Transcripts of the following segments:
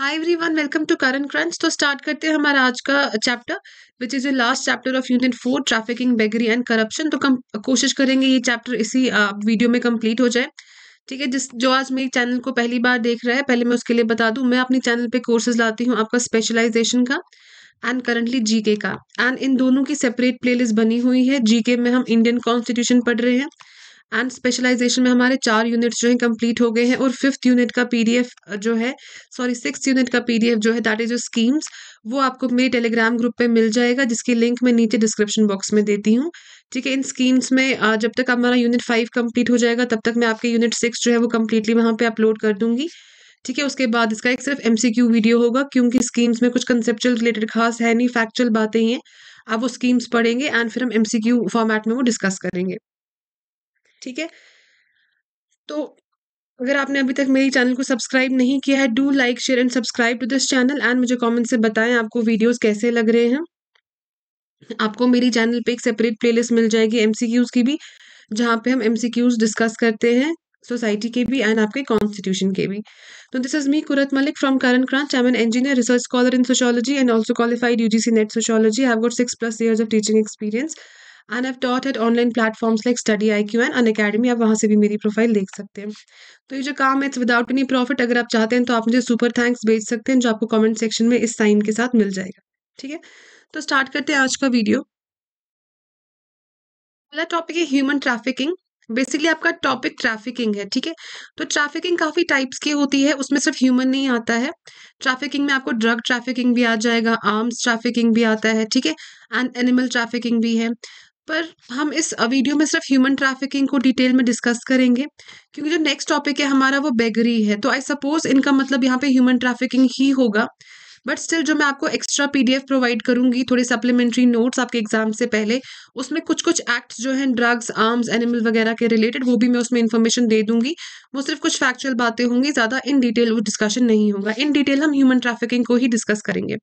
hi everyone welcome to current crunch तो start करते हैं हमारा आज का chapter which is a last chapter of unit four trafficking beggary and corruption तो कम कोशिश करेंगे ये चैप्टर इसी वीडियो में कंप्लीट हो जाए ठीक है जिस जो आज मेरे चैनल को पहली बार देख रहा है पहले मैं उसके लिए बता दूँ मैं अपने चैनल पर कोर्सेज लाती हूँ आपका स्पेशलाइजेशन का एंड करंटली जीके का एंड इन दोनों की सेपरेट प्लेलिस्ट बनी हुई है जीके में हम इंडियन कॉन्स्टिट्यूशन पढ़ रहे हैं एंड स्पेशलाइजेशन में हमारे चार यूनिट्स जो हैं कंप्लीट हो गए हैं और फिफ्थ यूनिट का पीडीएफ जो है सॉरी सिक्स यूनिट का पीडीएफ जो है दैट इज स्कीम्स वो आपको मेरे टेलीग्राम ग्रुप पे मिल जाएगा जिसकी लिंक मैं नीचे डिस्क्रिप्शन बॉक्स में देती हूँ ठीक है इन स्कीम्स में जब तक हमारा यूनिट फाइव कंप्लीट हो जाएगा तब तक मैं आपके यूनिट सिक्स जो है वो कम्प्लीटली वहाँ पर अपलोड कर दूंगी ठीक है उसके बाद इसका एक सिर्फ एमसीक्यू वीडियो होगा क्योंकि स्कीम्स में कुछ कंसेप्चुअल रिलेटेड खास है नहीं फैक्चुअल बातें हैं आप वो स्कीम्स पढ़ेंगे एंड फिर हम एमसीक्यू फॉर्मेट में वो डिस्कस करेंगे ठीक है तो अगर आपने अभी तक मेरी चैनल को सब्सक्राइब नहीं किया है do like share and subscribe to this channel and मुझे कमेंट से बताएं आपको वीडियोस कैसे लग रहे हैं आपको मेरी चैनल पे एक सेपरेट प्लेलिस्ट मिल जाएगी एमसीक्यूज की भी जहाँ पे हम एमसीक्यूज डिस्कस करते हैं सोसाइटी के भी एंड आपके कॉन्स्टिट्यूशन के भी तो दिस इज मी कुरत मलिक फ्रॉम करन क्रांच I an engineer research scholar in sociology and also qualified UGC NET sociology I have got six plus years of teaching experience and have taught at online platforms like study I Q and Unacademy आप वहाँ से भी मेरी profile देख सकते हैं तो ये जो काम है इट्स विदाउट एनी प्रॉफिट अगर आप चाहते हैं तो आप मुझे सुपर थैंक्स भेज सकते हैं जो आपको कमेंट सेक्शन में इस साइन के साथ मिल जाएगा ठीक है तो स्टार्ट करते हैं आज का वीडियो पहला टॉपिक है ह्यूमन ट्रैफिकिंग बेसिकली आपका टॉपिक ट्रैफिकिंग है ठीक है तो ट्रैफिकिंग काफ़ी टाइप्स की होती है उसमें सिर्फ ह्यूमन नहीं आता है ट्रैफिकिंग में आपको ड्रग ट्रैफिकिंग भी आ जाएगा आर्म्स ट्रैफिकिंग भी आता है ठीक है एंड एनिमल ट्रैफिकिंग भी है पर हम इस वीडियो में सिर्फ ह्यूमन ट्रैफिकिंग को डिटेल में डिस्कस करेंगे क्योंकि जो नेक्स्ट टॉपिक है हमारा वो बेगरी है तो आई सपोज इनका मतलब यहाँ पे ह्यूमन ट्रैफिकिंग ही होगा बट स्टिल जो मैं आपको एक्स्ट्रा पीडीएफ प्रोवाइड करूंगी थोड़े सप्लीमेंट्री नोट्स आपके एग्जाम से पहले उसमें कुछ कुछ एक्ट्स जो हैं ड्रग्स आर्म्स एनिमल वगैरह के रिलेटेड वो भी मैं उसमें इन्फॉर्मेशन दे दूंगी वो सिर्फ कुछ फैक्चुअल बातें होंगी ज़्यादा इन डिटेल वो डिस्कशन नहीं होगा इन डिटेल हम ह्यूमन ट्रैफिकिंग को ही डिस्कस करेंगे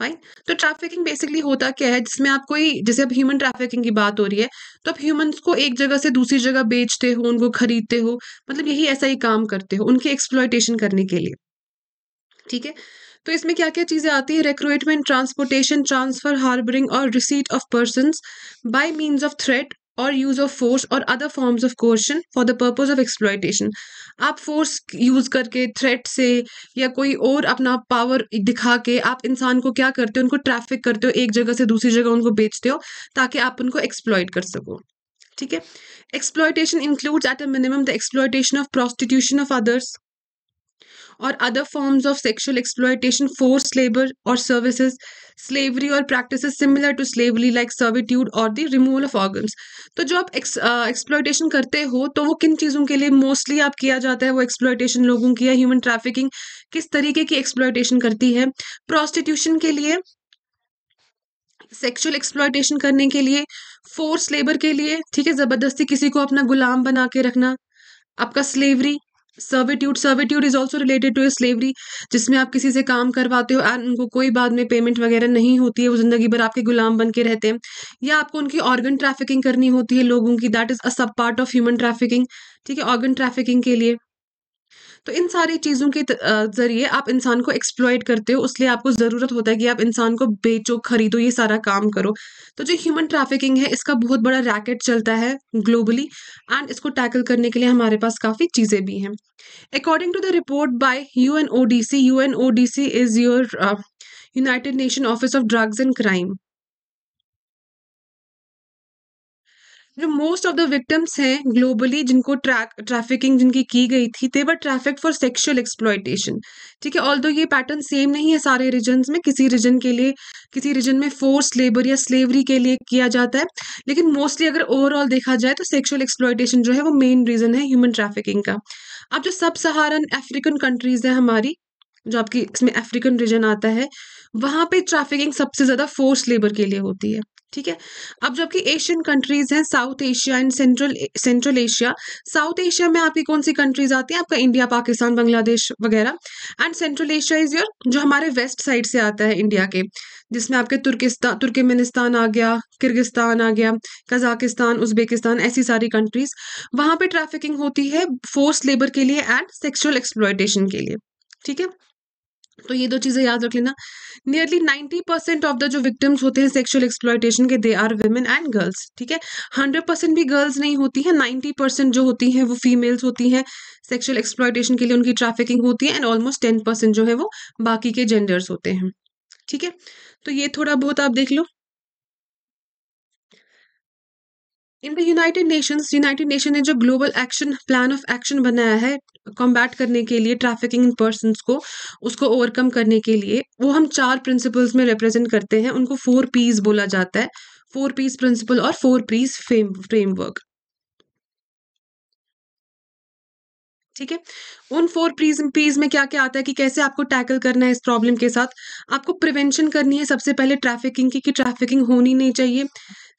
फाइन तो ट्रैफिकिंग बेसिकली होता क्या है जिसमें आप कोई जैसे अब ह्यूमन ट्रैफिकिंग की बात हो रही है तो आप ह्यूमंस को एक जगह से दूसरी जगह बेचते हो उनको खरीदते हो मतलब यही ऐसा ही काम करते हो उनकी एक्सप्लॉयटेशन करने के लिए ठीक है तो इसमें क्या क्या चीज़ें आती है रिक्रूटमेंट ट्रांसपोर्टेशन ट्रांसफर हार्बरिंग और receipt of person by means of threat और यूज़ ऑफ फोर्स और other forms of coercion for the purpose of exploitation आप फोर्स यूज़ करके थ्रेट से या कोई और अपना पावर दिखा के आप इंसान को क्या करते हो उनको ट्रैफिक करते हो एक जगह से दूसरी जगह उनको बेचते हो ताकि आप उनको एक्सप्लॉयट कर सको ठीक है exploitation includes at a minimum the exploitation of prostitution of others और other forms of sexual exploitation force labour और सर्विसेज स्लेवरी और practice similar to slavery like servitude और द रिमूवल ऑफ ऑर्गन्स तो जो आप एक्सप्लॉयटेशन uh, करते हो तो वो किन चीज़ों के लिए मोस्टली आप किया जाता है वो एक्सप्लॉयटेशन लोगों की या ह्यूमन ट्रैफिकिंग किस तरीके की एक्सप्लॉयटेशन करती है प्रोस्टिट्यूशन के लिए सेक्सुअल एक्सप्लॉयटेशन करने के लिए फोर्स लेबर के लिए ठीक है ज़बरदस्ती किसी को अपना गुलाम बना के रखना आपका slavery servitude servitude is also related to slavery जिसमें आप किसी से काम करवाते हो एंड उनको कोई बाद में पेमेंट वगैरह नहीं होती है वो जिंदगी भर आपके गुलाम बन के रहते हैं या आपको उनकी ऑर्गन ट्रैफिकिंग करनी होती है लोगों की दैट इज अ सब पार्ट ऑफ ह्यूमन ट्रैफिकिंग ठीक है ऑर्गन ट्रैफिकिंग के लिए तो इन सारी चीज़ों के ज़रिए आप इंसान को एक्सप्लॉयट करते हो उसलिए आपको ज़रूरत होता है कि आप इंसान को बेचो खरीदो ये सारा काम करो तो जो ह्यूमन ट्रैफिकिंग है इसका बहुत बड़ा रैकेट चलता है ग्लोबली एंड इसको टैकल करने के लिए हमारे पास काफ़ी चीज़ें भी हैं according to the report by U N O D C U N O D C is your United Nation office of drugs and crime जो मोस्ट ऑफ द विक्टिम्स हैं ग्लोबली जिनको ट्रैक ट्रैफिकिंग जिनकी की गई थी they were traffic for sexual exploitation ठीक है all ये पैटर्न सेम नहीं है सारे रीजन में किसी रीजन के लिए किसी रीजन में फोर्स लेबर या स्लेवरी के लिए किया जाता है लेकिन मोस्टली अगर ओवरऑल देखा जाए तो सेक्शुअल एक्सप्लॉयटेशन जो है वो मेन रीजन है ह्यूमन ट्रैफिकिंग का अब जो सब सहारन अफ्रीकन कंट्रीज है हमारी जो आपकी इसमें अफ्रीकन रीजन आता है वहाँ पे ट्रैफिकिंग सबसे ज़्यादा फोर्स लेबर के लिए होती है ठीक है अब जबकि एशियन कंट्रीज हैं South Asia and central central Asia South Asia में आपकी कौन सी कंट्रीज आती हैं आपका इंडिया पाकिस्तान बांग्लादेश वगैरह and central Asia is your जो हमारे वेस्ट साइड से आता है इंडिया के जिसमें आपके तुर्किस्तान तुर्कमेनिस्तान आ गया किर्गिस्तान आ गया कजाकिस्तान उज्बेकिस्तान ऐसी सारी कंट्रीज वहाँ पर ट्रैफिकिंग होती है फोर्स लेबर के लिए एंड सेक्सुअल एक्सप्लॉयटेशन के लिए ठीक है तो ये दो चीज़ें याद रख लेना nearly ninety percent of the जो विक्टिम्स होते हैं सेक्सुअल एक्सप्लॉयटेशन के they are women and girls ठीक है हंड्रेड परसेंट भी गर्ल्स नहीं होती है नाइन्टी परसेंट जो होती हैं वो फीमेल्स होती हैं सेक्सुअल एक्सप्लॉयटेशन के लिए उनकी ट्रैफिकिंग होती है एंड ऑलमोस्ट टेन परसेंट जो है वो बाकी के जेंडर्स होते हैं ठीक है तो ये थोड़ा बहुत आप देख लो in the United Nations United Nation ने जो global action plan of action बनाया है कॉम्बैट करने के लिए ट्रैफिकिंग इन पर्सन को उसको ओवरकम करने के लिए वो हम चार प्रिंसिपल्स में रिप्रेजेंट करते हैं उनको फोर पीस बोला जाता है फोर पीस प्रिंसिपल और फोर पीस फ्रेमवर्क ठीक है उन फोर पीज पीज में क्या क्या आता है कि कैसे आपको टैकल करना है इस प्रॉब्लम के साथ आपको प्रिवेंशन करनी है सबसे पहले ट्रैफिकिंग की कि ट्रैफिकिंग होनी नहीं चाहिए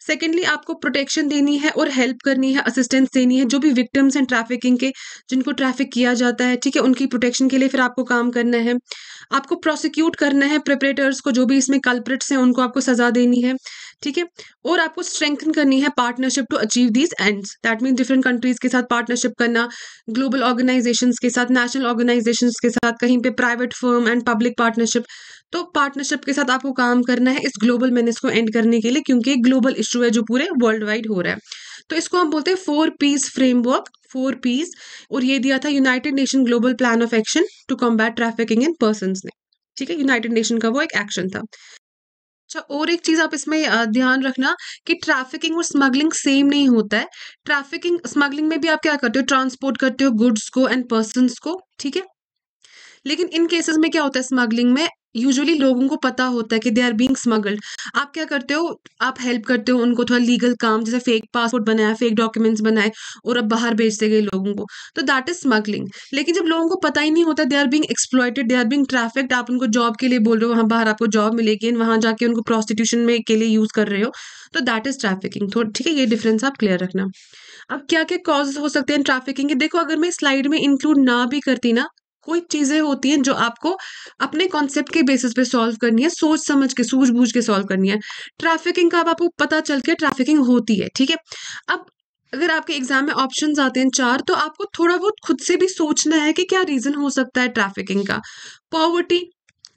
सेकेंडली आपको प्रोटेक्शन देनी है और हेल्प करनी है असिस्टेंस देनी है जो भी विक्टिम्स हैं ट्रैफिकिंग के जिनको ट्रैफिक किया जाता है ठीक है उनकी प्रोटेक्शन के लिए फिर आपको काम करना है आपको प्रोसिक्यूट करना है प्रिपरेटर्स को जो भी इसमें कल्प्रिट्स हैं उनको आपको सज़ा देनी है ठीक है और आपको स्ट्रेंथन करनी है partnership to achieve these ends that mean different countries के साथ पार्टनरशिप करना ग्लोबल ऑर्गेनाइजेशन के साथ नेशनल ऑर्गेनाइजेशन के साथ कहीं पे private firm and public partnership तो पार्टनरशिप के साथ आपको काम करना है इस ग्लोबल मेनेस को एंड करने के लिए क्योंकि एक ग्लोबल इशू है जो पूरे वर्ल्ड वाइड हो रहा है तो इसको हम बोलते हैं four P's framework four P's और ये दिया था United Nation global plan of action to combat trafficking in person ने ठीक है यूनाइटेड नेशन का वो एक एक्शन था अच्छा और एक चीज़ आप इसमें ध्यान रखना कि ट्रैफिकिंग और स्मगलिंग सेम नहीं होता है ट्रैफिकिंग स्मगलिंग में भी आप क्या करते हो ट्रांसपोर्ट करते हो गुड्स को एंड पर्सन को ठीक है लेकिन इन केसेस में क्या होता है स्मगलिंग में यूजुअली लोगों को पता होता है कि दे आर बींग स्मगल्ड आप क्या करते हो आप हेल्प करते हो उनको थोड़ा लीगल काम जैसे फेक पासपोर्ट बनाया फेक डॉक्यूमेंट्स बनाए और अब बाहर भेजते गए लोगों को तो दैट इज स्मगलिंग लेकिन जब लोगों को पता ही नहीं होता they are being exploited they are being trafficked आप उनको जॉब के लिए बोल रहे हो वहाँ बाहर आपको जॉब मिलेगी वहाँ जाके उनको प्रोस्टिट्यूशन में के लिए यूज़ कर रहे हो तो दैट इज ट्रैफिकिंग ठीक है ये डिफरेंस आप क्लियर रखना अब क्या क्या कॉजेज हो सकते हैं ट्रैफिकिंग के देखो अगर मैं स्लाइड में इंक्लूड ना भी करती ना कोई चीज़ें होती हैं जो आपको अपने कॉन्सेप्ट के बेसिस पे सॉल्व करनी है सोच समझ के सूझबूझ के सॉल्व करनी है ट्रैफिकिंग का अब आपको पता चल के ट्रैफिकिंग होती है ठीक है अब अगर आपके एग्जाम में ऑप्शन आते हैं चार तो आपको थोड़ा बहुत खुद से भी सोचना है कि क्या रीज़न हो सकता है ट्रैफिकिंग का पॉवर्टी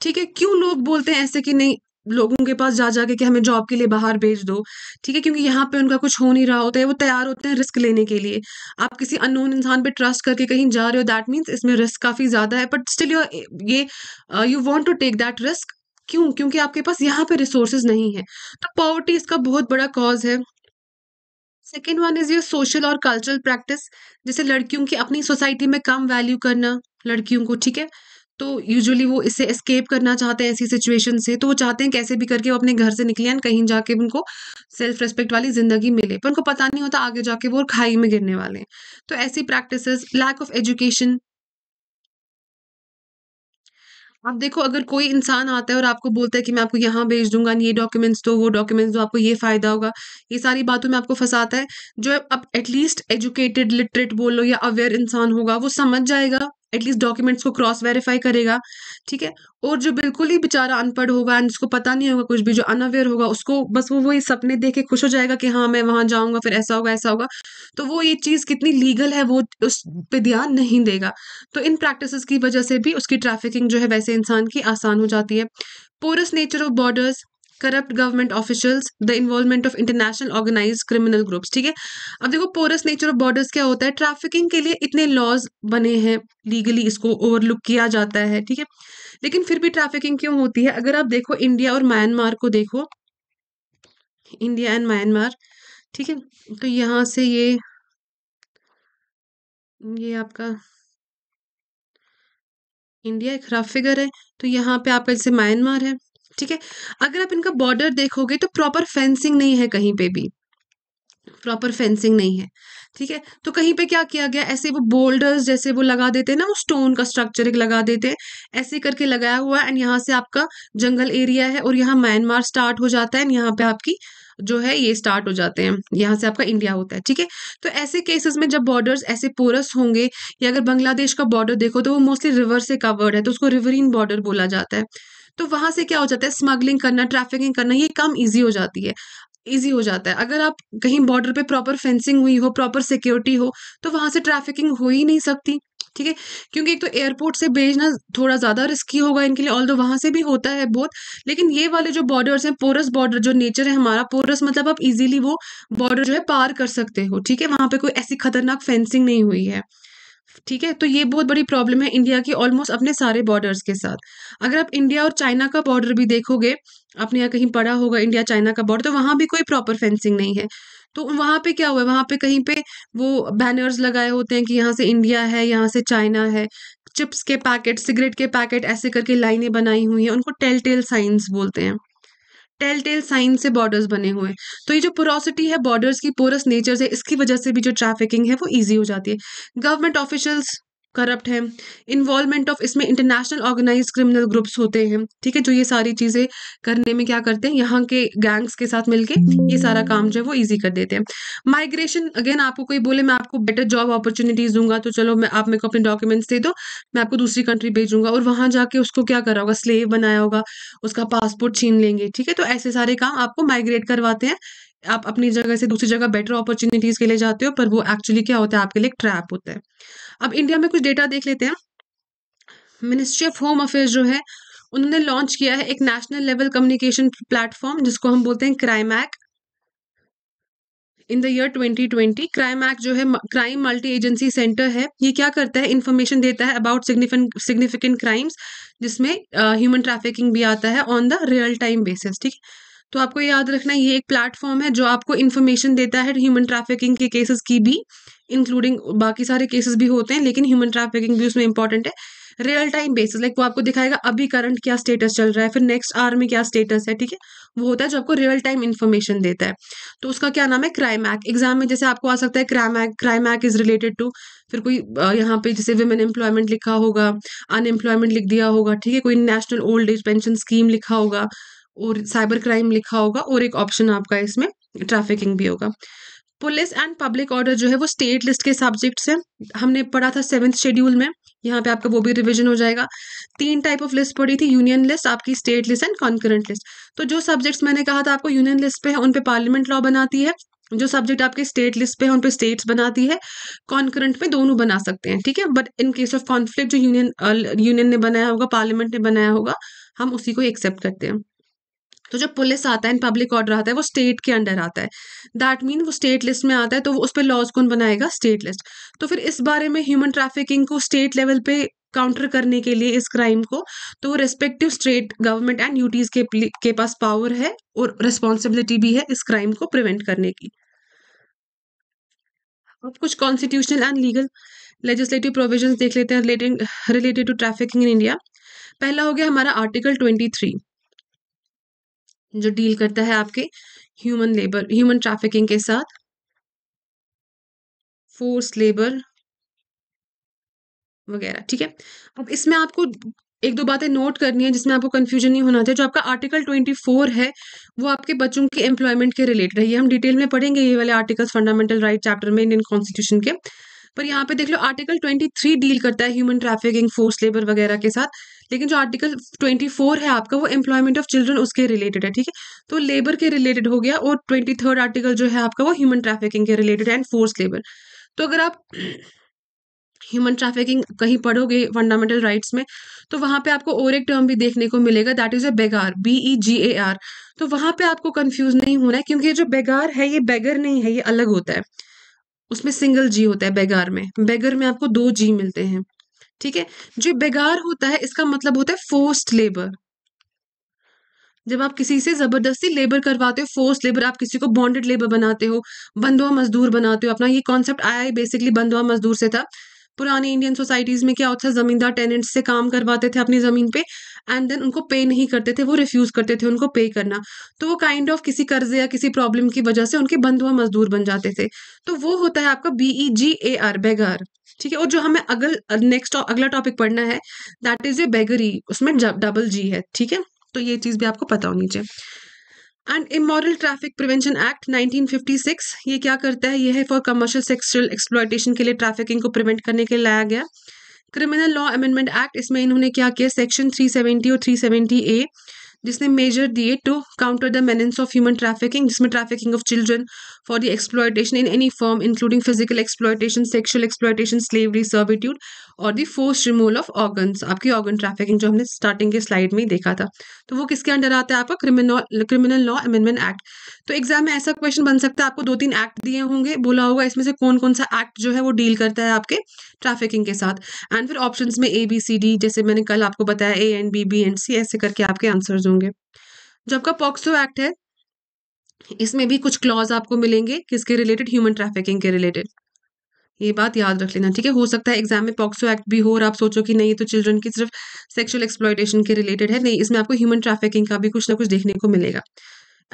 ठीक है क्यों लोग बोलते हैं ऐसे कि नहीं लोगों के पास जा जा के कि हमें जॉब के लिए बाहर भेज दो ठीक है क्योंकि यहाँ पे उनका कुछ हो नहीं रहा होता है वो तैयार होते हैं रिस्क लेने के लिए आप किसी अननोन इंसान पे ट्रस्ट करके कहीं जा रहे हो दैट मीन्स इसमें रिस्क काफ़ी ज़्यादा है बट स्टिल यू ये you want to take that risk क्यों क्योंकि आपके पास यहाँ पे रिसोर्सेज नहीं है तो पॉवर्टी इसका बहुत बड़ा कॉज है सेकेंड वन इज ये सोशल और कल्चरल प्रैक्टिस जैसे लड़कियों की अपनी सोसाइटी में कम वैल्यू करना लड़कियों को ठीक है तो यूजुअली वो इससे एस्केप करना चाहते हैं ऐसी सिचुएशन से तो वो चाहते हैं कैसे भी करके वो अपने घर से निकले कहीं जाके उनको सेल्फ रिस्पेक्ट वाली जिंदगी मिले पर उनको पता नहीं होता आगे जाके वो खाई में गिरने वाले हैं तो ऐसी प्रैक्टिस लैक ऑफ एजुकेशन आप देखो अगर कोई इंसान आता है और आपको बोलता है कि मैं आपको यहाँ भेज दूंगा ये डॉक्यूमेंट्स दो वो डॉक्यूमेंट्स दो आपको ये फ़ायदा होगा ये सारी बातों में आपको फंसाता है जो अब एटलीस्ट एजुकेटेड लिटरेट बोलो या अवेयर इंसान होगा वो समझ जाएगा एटलीस्ट डॉक्यूमेंट्स को क्रॉस वेरीफाई करेगा ठीक है और जो बिल्कुल ही बेचारा अनपढ़ होगा एंड उसको पता नहीं होगा कुछ भी जो अनअवेयर होगा उसको बस वो वही सपने देख के खुश हो जाएगा कि हाँ मैं वहाँ जाऊँगा फिर ऐसा होगा ऐसा होगा तो वो ये चीज़ कितनी लीगल है वो उस पर ध्यान नहीं देगा तो इन प्रैक्टिस की वजह से भी उसकी ट्रैफिकिंग जो है वैसे इंसान की आसान हो जाती है porous nature of borders corrupt government officials the involvement of international organise criminal groups ठीक है अब देखो पोरस नेचर ऑफ बॉर्डर्स क्या होता है ट्रैफिकिंग के लिए इतने लॉज बने हैं लीगली इसको ओवरलुक किया जाता है ठीक है लेकिन फिर भी ट्रैफिकिंग क्यों होती है अगर आप देखो इंडिया और म्यांमार को देखो इंडिया एंड म्यांमार ठीक है तो यहाँ से ये ये आपका इंडिया एक रफ फिगर है तो यहाँ पे आपका जैसे म्यांमार है ठीक है अगर आप इनका बॉर्डर देखोगे तो प्रॉपर फेंसिंग नहीं है कहीं पे भी प्रॉपर फेंसिंग नहीं है ठीक है तो कहीं पे क्या किया गया ऐसे वो बोल्डर्स जैसे वो लगा देते हैं ना वो स्टोन का स्ट्रक्चर एक लगा देते हैं ऐसे करके लगाया हुआ है एंड यहाँ से आपका जंगल एरिया है और यहाँ म्यांमार स्टार्ट हो जाता है एंड यहाँ पे आपकी जो है ये स्टार्ट हो जाते हैं यहाँ से आपका इंडिया होता है ठीक है तो ऐसे केसेस में जब बॉर्डर्स ऐसे पोरस होंगे या अगर बांग्लादेश का बॉर्डर देखो तो वो मोस्टली रिवर से कवर्ड है तो उसको रिवरीन बॉर्डर बोला जाता है तो वहां से क्या हो जाता है स्मगलिंग करना ट्रैफिकिंग करना ये काम ईजी हो जाती है ईजी हो जाता है अगर आप कहीं बॉर्डर पे प्रॉपर फेंसिंग हुई हो प्रॉपर सिक्योरिटी हो तो वहां से ट्रैफिकिंग हो ही नहीं सकती ठीक है क्योंकि एक तो एयरपोर्ट से भेजना थोड़ा ज़्यादा रिस्की होगा इनके लिए ऑल दो वहां से भी होता है बहुत लेकिन ये वाले जो बॉर्डर्स हैं पोरस बॉर्डर जो नेचर है हमारा पोरस मतलब आप इजीली वो बॉर्डर जो है पार कर सकते हो ठीक है वहां पे कोई ऐसी खतरनाक फेंसिंग नहीं हुई है ठीक है तो ये बहुत बड़ी प्रॉब्लम है इंडिया की ऑलमोस्ट अपने सारे बॉर्डर्स के साथ अगर आप इंडिया और चाइना का बॉर्डर भी देखोगे आपने यहाँ कहीं पढ़ा होगा इंडिया चाइना का बॉर्डर तो वहाँ भी कोई प्रॉपर फेंसिंग नहीं है तो वहाँ पे क्या हुआ है वहाँ पे कहीं पे वो बैनर्स लगाए होते हैं कि यहाँ से इंडिया है यहाँ से चाइना है चिप्स के पैकेट सिगरेट के पैकेट ऐसे करके लाइनें बनाई हुई हैं उनको टेल टेल साइंस बोलते हैं टेल टेल साइन से बॉर्डर्स बने हुए हैं तो ये जो पोरोसिटी है बॉर्डर्स की पोरस नेचर से इसकी वजह से भी जो ट्रैफिकिंग है वो ईजी हो जाती है गवर्नमेंट ऑफिशल्स करप्ट है इन्वॉल्वमेंट ऑफ इसमें इंटरनेशनल ऑर्गेनाइज क्रिमिनल ग्रुप्स होते हैं ठीक है जो ये सारी चीज़ें करने में क्या करते हैं यहाँ के गैंग्स के साथ मिलके ये सारा काम जो है वो ईजी कर देते हैं माइग्रेशन अगेन आपको कोई बोले मैं आपको बेटर जॉब अपॉर्चुनिटीज़ दूंगा तो चलो मैं आप मेरे को अपने डॉक्यूमेंट्स दे दो मैं आपको दूसरी कंट्री भेजूंगा और वहाँ जाके उसको क्या करा होगा स्लेव बनाया होगा उसका पासपोर्ट छीन लेंगे ठीक है तो ऐसे सारे काम आपको माइग्रेट करवाते हैं आप अपनी जगह से दूसरी जगह बेटर अपॉर्चुनिटीज़ के लिए जाते हो पर वो एक्चुअली क्या होता है आपके लिए ट्रैप होता है अब इंडिया में कुछ डेटा देख लेते हैं मिनिस्ट्री ऑफ होम अफेयर्स जो है उन्होंने लॉन्च किया है एक नेशनल लेवल कम्युनिकेशन प्लेटफॉर्म जिसको हम बोलते हैं crime act in the year 2020 crime act जो है क्राइम मल्टी एजेंसी सेंटर है ये क्या करता है इन्फॉर्मेशन देता है अबाउट सिग्निफिकेंट क्राइम्स जिसमें ह्यूमन uh, ट्रैफिकिंग भी आता है on the real time basis ठीक है तो आपको याद रखना ये एक प्लेटफॉर्म है जो आपको इन्फॉर्मेशन देता है ह्यूमन ट्रैफिकिंग के केसेस की भी इंक्लूडिंग बाकी सारे केसेस भी होते हैं लेकिन ह्यूमन ट्रैफिकिंग भी उसमें इंपॉर्टेंट है रियल टाइम बेसिस लाइक वो आपको दिखाएगा अभी करंट क्या स्टेटस चल रहा है फिर नेक्स्ट आर में क्या स्टेटस है ठीक है वो होता है जो आपको रियल टाइम इन्फॉर्मेशन देता है तो उसका क्या नाम है क्राइम एक्ट एग्जाम में जैसे आपको आ सकता है crime act crime act is related to फिर कोई यहाँ पे जैसे वुमेन एम्प्लॉयमेंट लिखा होगा अनएम्प्लॉयमेंट लिख दिया होगा ठीक है कोई national old age pension scheme लिखा होगा और साइबर क्राइम लिखा होगा और एक ऑप्शन आपका इसमें ट्रैफिकिंग भी होगा पुलिस एंड पब्लिक ऑर्डर जो है वो स्टेट लिस्ट के सब्जेक्ट्स हैं हमने पढ़ा था सेवन्थ शेड्यूल में यहाँ पे आपका वो भी रिवीजन हो जाएगा तीन टाइप ऑफ लिस्ट पड़ी थी यूनियन लिस्ट आपकी state list and concurrent list तो जो सब्जेक्ट्स मैंने कहा था आपको यूनियन लिस्ट पे है उन पार्लियामेंट लॉ बनाती है जो सब्जेक्ट आपके स्टेट लिस्ट पे है उन स्टेट्स बनाती है कॉन्करेंट में दोनों बना सकते हैं ठीक है but in case of conflict जो यूनियन यूनियन ने बनाया होगा पार्लियामेंट ने बनाया होगा हम उसी को एक्सेप्ट करते हैं तो जो पुलिस आता है पब्लिक ऑर्डर आता है वो स्टेट के अंडर आता है दैट मीन वो स्टेट लिस्ट में आता है तो उस पर लॉज कौन बनाएगा स्टेट लिस्ट तो फिर इस बारे में ह्यूमन ट्रैफिकिंग को स्टेट लेवल पे काउंटर करने के लिए इस क्राइम को तो वो respective state government and UTs के के पास पावर है और रिस्पॉन्सिबिलिटी भी है इस क्राइम को प्रिवेंट करने की अब कुछ constitutional and legal legislative provisions देख लेते हैं related related to trafficking in India पहला हो गया हमारा आर्टिकल ट्वेंटी थ्री जो डील करता है आपके ह्यूमन लेबर ह्यूमन ट्रैफिकिंग के साथ फोर्स लेबर वगैरह ठीक है अब इसमें आपको एक दो बातें नोट करनी है जिसमें आपको कन्फ्यूजन नहीं होना चाहिए जो आपका आर्टिकल ट्वेंटी फोर है वो आपके बच्चों के एम्प्लॉयमेंट के रिलेटेड है ये हम डिटेल में पढ़ेंगे ये वाले आर्टिकल्स फंडामेंटल राइट चैप्टर में इंडियन कॉन्स्टिट्यूशन के पर यहाँ पे देख लो आर्टिकल ट्वेंटी थ्री डील करता है ह्यूमन ट्रैफिकिंग फोर्स लेबर वगैरह के साथ लेकिन जो आर्टिकल ट्वेंटी फोर है आपका वो एम्प्लॉयमेंट ऑफ चिल्ड्रन उसके रिलेटेड है ठीक है तो लेबर के रिलेटेड हो गया और ट्वेंटी थर्ड आर्टिकल जो है आपका वो ह्यूमन ट्रैफिकिंग के रिलेटेड एंड फोर्स लेबर तो अगर आप ह्यूमन ट्रैफिकिंग कहीं पढ़ोगे फंडामेंटल राइट्स में तो वहां पे आपको और एक टर्म भी देखने को मिलेगा दैट इज़ अ बेगार B E G A R तो वहां पे आपको कंफ्यूज नहीं होना है क्योंकि जो बेगार है ये बेगर नहीं है ये अलग होता है उसमें सिंगल जी होता है बेगार में बेगर में आपको दो जी मिलते हैं ठीक है जो बेगार होता है इसका मतलब होता है फोर्स्ड लेबर जब आप किसी से ज़बरदस्ती लेबर करवाते हो फोर्स लेबर आप किसी को बॉन्डेड लेबर बनाते हो बंधुआ मजदूर बनाते हो अपना ये कॉन्सेप्ट आया ही बेसिकली बंधुआ मजदूर से था पुराने इंडियन सोसाइटीज़ में क्या होता था ज़मींदार टेनेंट्स से काम करवाते थे अपनी ज़मीन पे एंड देन उनको पे नहीं करते थे वो रिफ्यूज़ करते थे उनको पे करना तो वो काइंड ऑफ किसी कर्जे या किसी प्रॉब्लम की वजह से उनके हुआ मजदूर बन जाते थे तो वो होता है आपका बीई जी ए आर बेगर ठीक है और जो हमें अगल नेक्स्ट अगला टॉपिक पढ़ना है दैट इज ए बेगरी उसमें डबल जी है ठीक है तो ये चीज़ भी आपको पता होनी चाहिए and immoral traffic prevention act 1956 ये क्या करता है ये है फॉर कमर्शियल सेक्सुअल एक्सप्लॉयटेशन के लिए ट्रैफिकिंग को प्रिवेंट करने के लिए लाया गया क्रिमिनल लॉ अमेंडमेंट एक्ट इसमें इन्होंने क्या किया सेक्शन 370 और 370 ए जिसने मेजर दिए to counter the menace of human trafficking जिसमें trafficking of children for the exploitation in any form, including physical exploitation, sexual exploitation, slavery, servitude, और the force removal of organs आपकी ऑर्गन ट्रैफिकिंग जो हमने starting के slide में देखा था तो वो किसके अंडर आता है आपका criminal criminal law amendment act तो एग्जाम में ऐसा क्वेश्चन बन सकता है आपको दो तीन एक्ट दिए होंगे बोला होगा इसमें से कौन कौन सा एक्ट जो है वो डील करता है आपके ट्रैफिकिंग के साथ एंड फिर ऑप्शन में ए बी सी डी जैसे मैंने कल आपको बताया A and B B and C ऐसे करके आपके आंसर्स होंगे जब का पॉक्सो एक्ट है इसमें भी कुछ क्लॉज आपको मिलेंगे किसके रिलेटेड ह्यूमन ट्रैफिकिंग के रिलेटेड ये बात याद रख लेना ठीक है हो सकता है एग्जाम में पॉक्सो एक्ट भी हो और आप सोचो कि नहीं तो चिल्ड्रन की सिर्फ सेक्सुअल एक्सप्लॉयटेशन के रिलेटेड है नहीं इसमें आपको ह्यूमन ट्रैफिकिंग का भी कुछ ना कुछ देखने को मिलेगा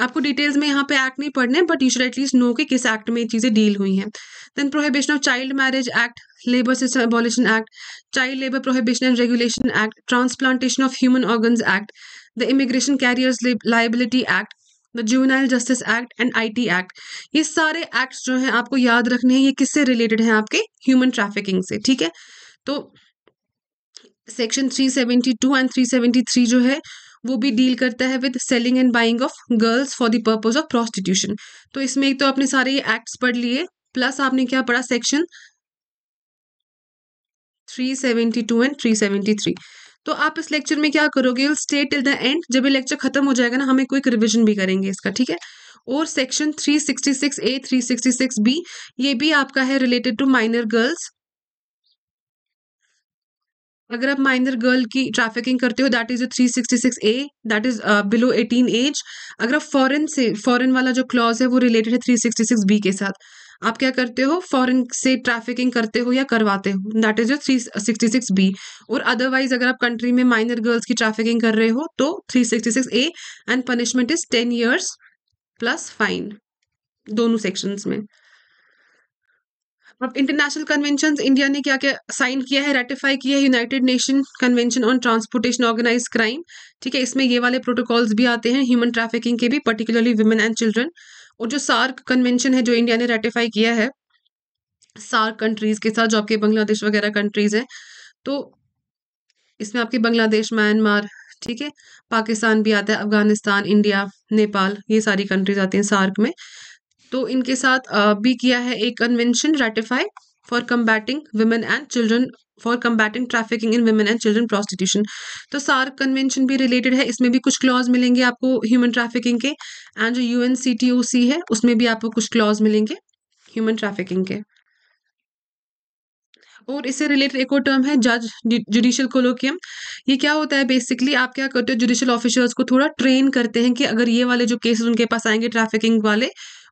आपको डिटेल्स में यहाँ पे एक्ट नहीं पढ़ने but you should at least know कि किस एक्ट में ये चीज़ें डील हुई हैं then prohibition of child marriage act labour system abolition act child labour prohibition and regulation act transplantation of human organs act the immigration carriers liability act the juvenile justice act and T act ये सारे act जो हैं आपको याद रखने हैं ये किससे रिलेटेड हैं आपके ह्यूमन ट्रैफिकिंग से ठीक है तो सेक्शन 372 एंड 373 जो है वो भी डील करता है with selling and buying of girls for the purpose of prostitution तो इसमें एक तो आपने सारे ये एक्ट्स पढ़ लिए प्लस आपने क्या पढ़ा सेक्शन 372 एंड थ्री तो आप इस लेक्चर में क्या करोगे will stay till the end जब ये लेक्चर खत्म हो जाएगा ना हमें क्विक रिविजन भी करेंगे इसका ठीक है और सेक्शन 366 ए सिक्स बी ये भी आपका है रिलेटेड टू माइनर गर्ल्स अगर आप माइनर गर्ल की ट्रैफिकिंग करते हो that is three sixty six A that is below eighteen age अगर आप फॉरेन से फॉरेन वाला जो क्लॉज है वो रिलेटेड है थ्री सिक्सटी सिक्स बी के साथ आप क्या करते हो फॉरेन से ट्रैफिकिंग करते हो या करवाते हो that is your three sixty six B और अदरवाइज अगर आप कंट्री में माइनर गर्ल्स की ट्रैफिकिंग कर रहे हो तो three sixty six A and punishment is ten years plus fine दोनों सेक्शंस में अब इंटरनेशनल कन्वेंशन इंडिया ने क्या क्या साइन किया है रेटिफाई किया है United Nation convention on transportation organise crime ठीक है इसमें ये वाले प्रोटोकॉल्स भी आते हैं ह्यूमन ट्रैफिकिंग के भी पर्टिकुलरली वुमेन एंड चिल्ड्रन और जो सार्क कन्वेंशन है जो इंडिया ने रेटिफाई किया है सार्क कंट्रीज के साथ जो आपके बांग्लादेश वगैरह कंट्रीज हैं तो इसमें आपके बांग्लादेश म्यांमार ठीक है पाकिस्तान भी आता है अफगानिस्तान इंडिया नेपाल ये सारी कंट्रीज आती हैं सार्क में तो इनके साथ भी किया है एक convention ratify for combatting women and children for combatting trafficking in women and children prostitution तो सार्क कन्वेंशन भी रिलेटेड है इसमें भी कुछ क्लॉज मिलेंगे आपको ह्यूमन ट्रैफिकिंग के एंड जो U N C C T O है उसमें भी आपको कुछ क्लॉज मिलेंगे ह्यूमन ट्रैफिकिंग के और इससे रिलेटेड एक और टर्म है जज जुडिशियल कोलोकियम ये क्या होता है बेसिकली आप क्या करते हो जुडिशियल ऑफिसर्स को थोड़ा ट्रेन करते हैं कि अगर ये वाले जो केसेस उनके पास आएंगे ट्रैफिकिंग वाले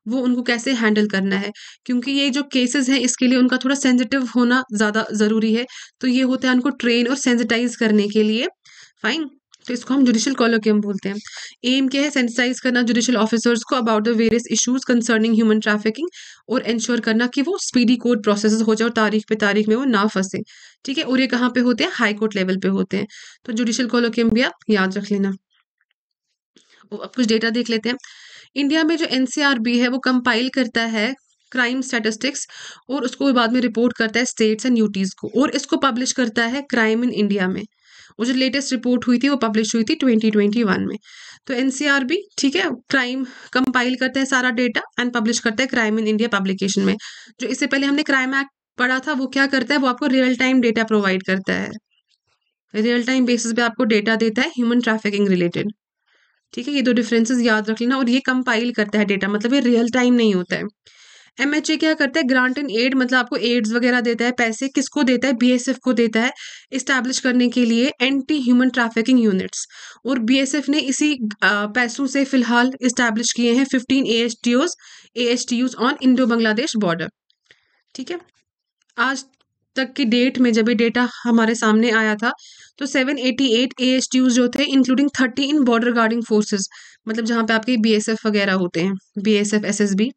वो उनको कैसे हैंडल करना है क्योंकि ये जो केसेस हैं इसके लिए उनका थोड़ा सेंसिटिव होना ज़्यादा ज़रूरी है तो ये होता है उनको ट्रेन और सेंसिटाइज करने के लिए फाइन तो इसको हम जुडिशल कॉलोकियम बोलते हैं एम क्या है सेंसिटाइज करना जुडिशल ऑफिसर्स को about the various issues concerning human trafficking और इंश्योर करना कि वो स्पीडी कोर्ट प्रोसेस हो जाए और तारीख पे तारीख में वो ना फंसे ठीक है और ये कहाँ पे होते हैं हाई कोर्ट लेवल पे होते हैं तो जुडिशल कॉलोकियम भी आप याद रख लेना अब कुछ डेटा देख लेते हैं इंडिया में जो एन है वो कंपाइल करता है क्राइम स्टैटिस्टिक्स और उसको बाद में रिपोर्ट करता है स्टेट्स एंड यूटीज़ को और इसको पब्लिश करता है क्राइम इन इंडिया में वो जो लेटेस्ट रिपोर्ट हुई थी वो पब्लिश हुई थी 2021 में तो एन ठीक है क्राइम कंपाइल करता है सारा डेटा एंड पब्लिश करता है क्राइम इन इंडिया पब्लिकेशन में जो इससे पहले हमने क्राइम एक्ट पढ़ा था वो क्या करता है वो आपको रियल टाइम डेटा प्रोवाइड करता है रियल टाइम बेसिस पे आपको डेटा देता है ह्यूमन ट्रैफिकिंग रिलेटेड ठीक है ये दो डिफरेंसेस याद रख लेना और ये कंपाइल करता है डेटा मतलब ये रियल टाइम नहीं होता है एम क्या करता है ग्रांट एंड एड मतलब आपको एड्स वगैरह देता है पैसे किसको देता है बी एस एफ को देता है इस्टेब्लिश करने के लिए एंटी ह्यूमन ट्रैफिकिंग यूनिट्स और बी एस एफ ने इसी पैसों से फिलहाल इस्टेब्लिश किए हैं fifteen A H T Os A H T Us on Indo Bangladesh border ठीक है आज तक की डेट में जब ये डेटा हमारे सामने आया था तो 788 एएसटीयूज जो थे including thirty in border guarding forces मतलब जहाँ पे आपके बीएसएफ वगैरह होते हैं बीएसएफ एसएसबी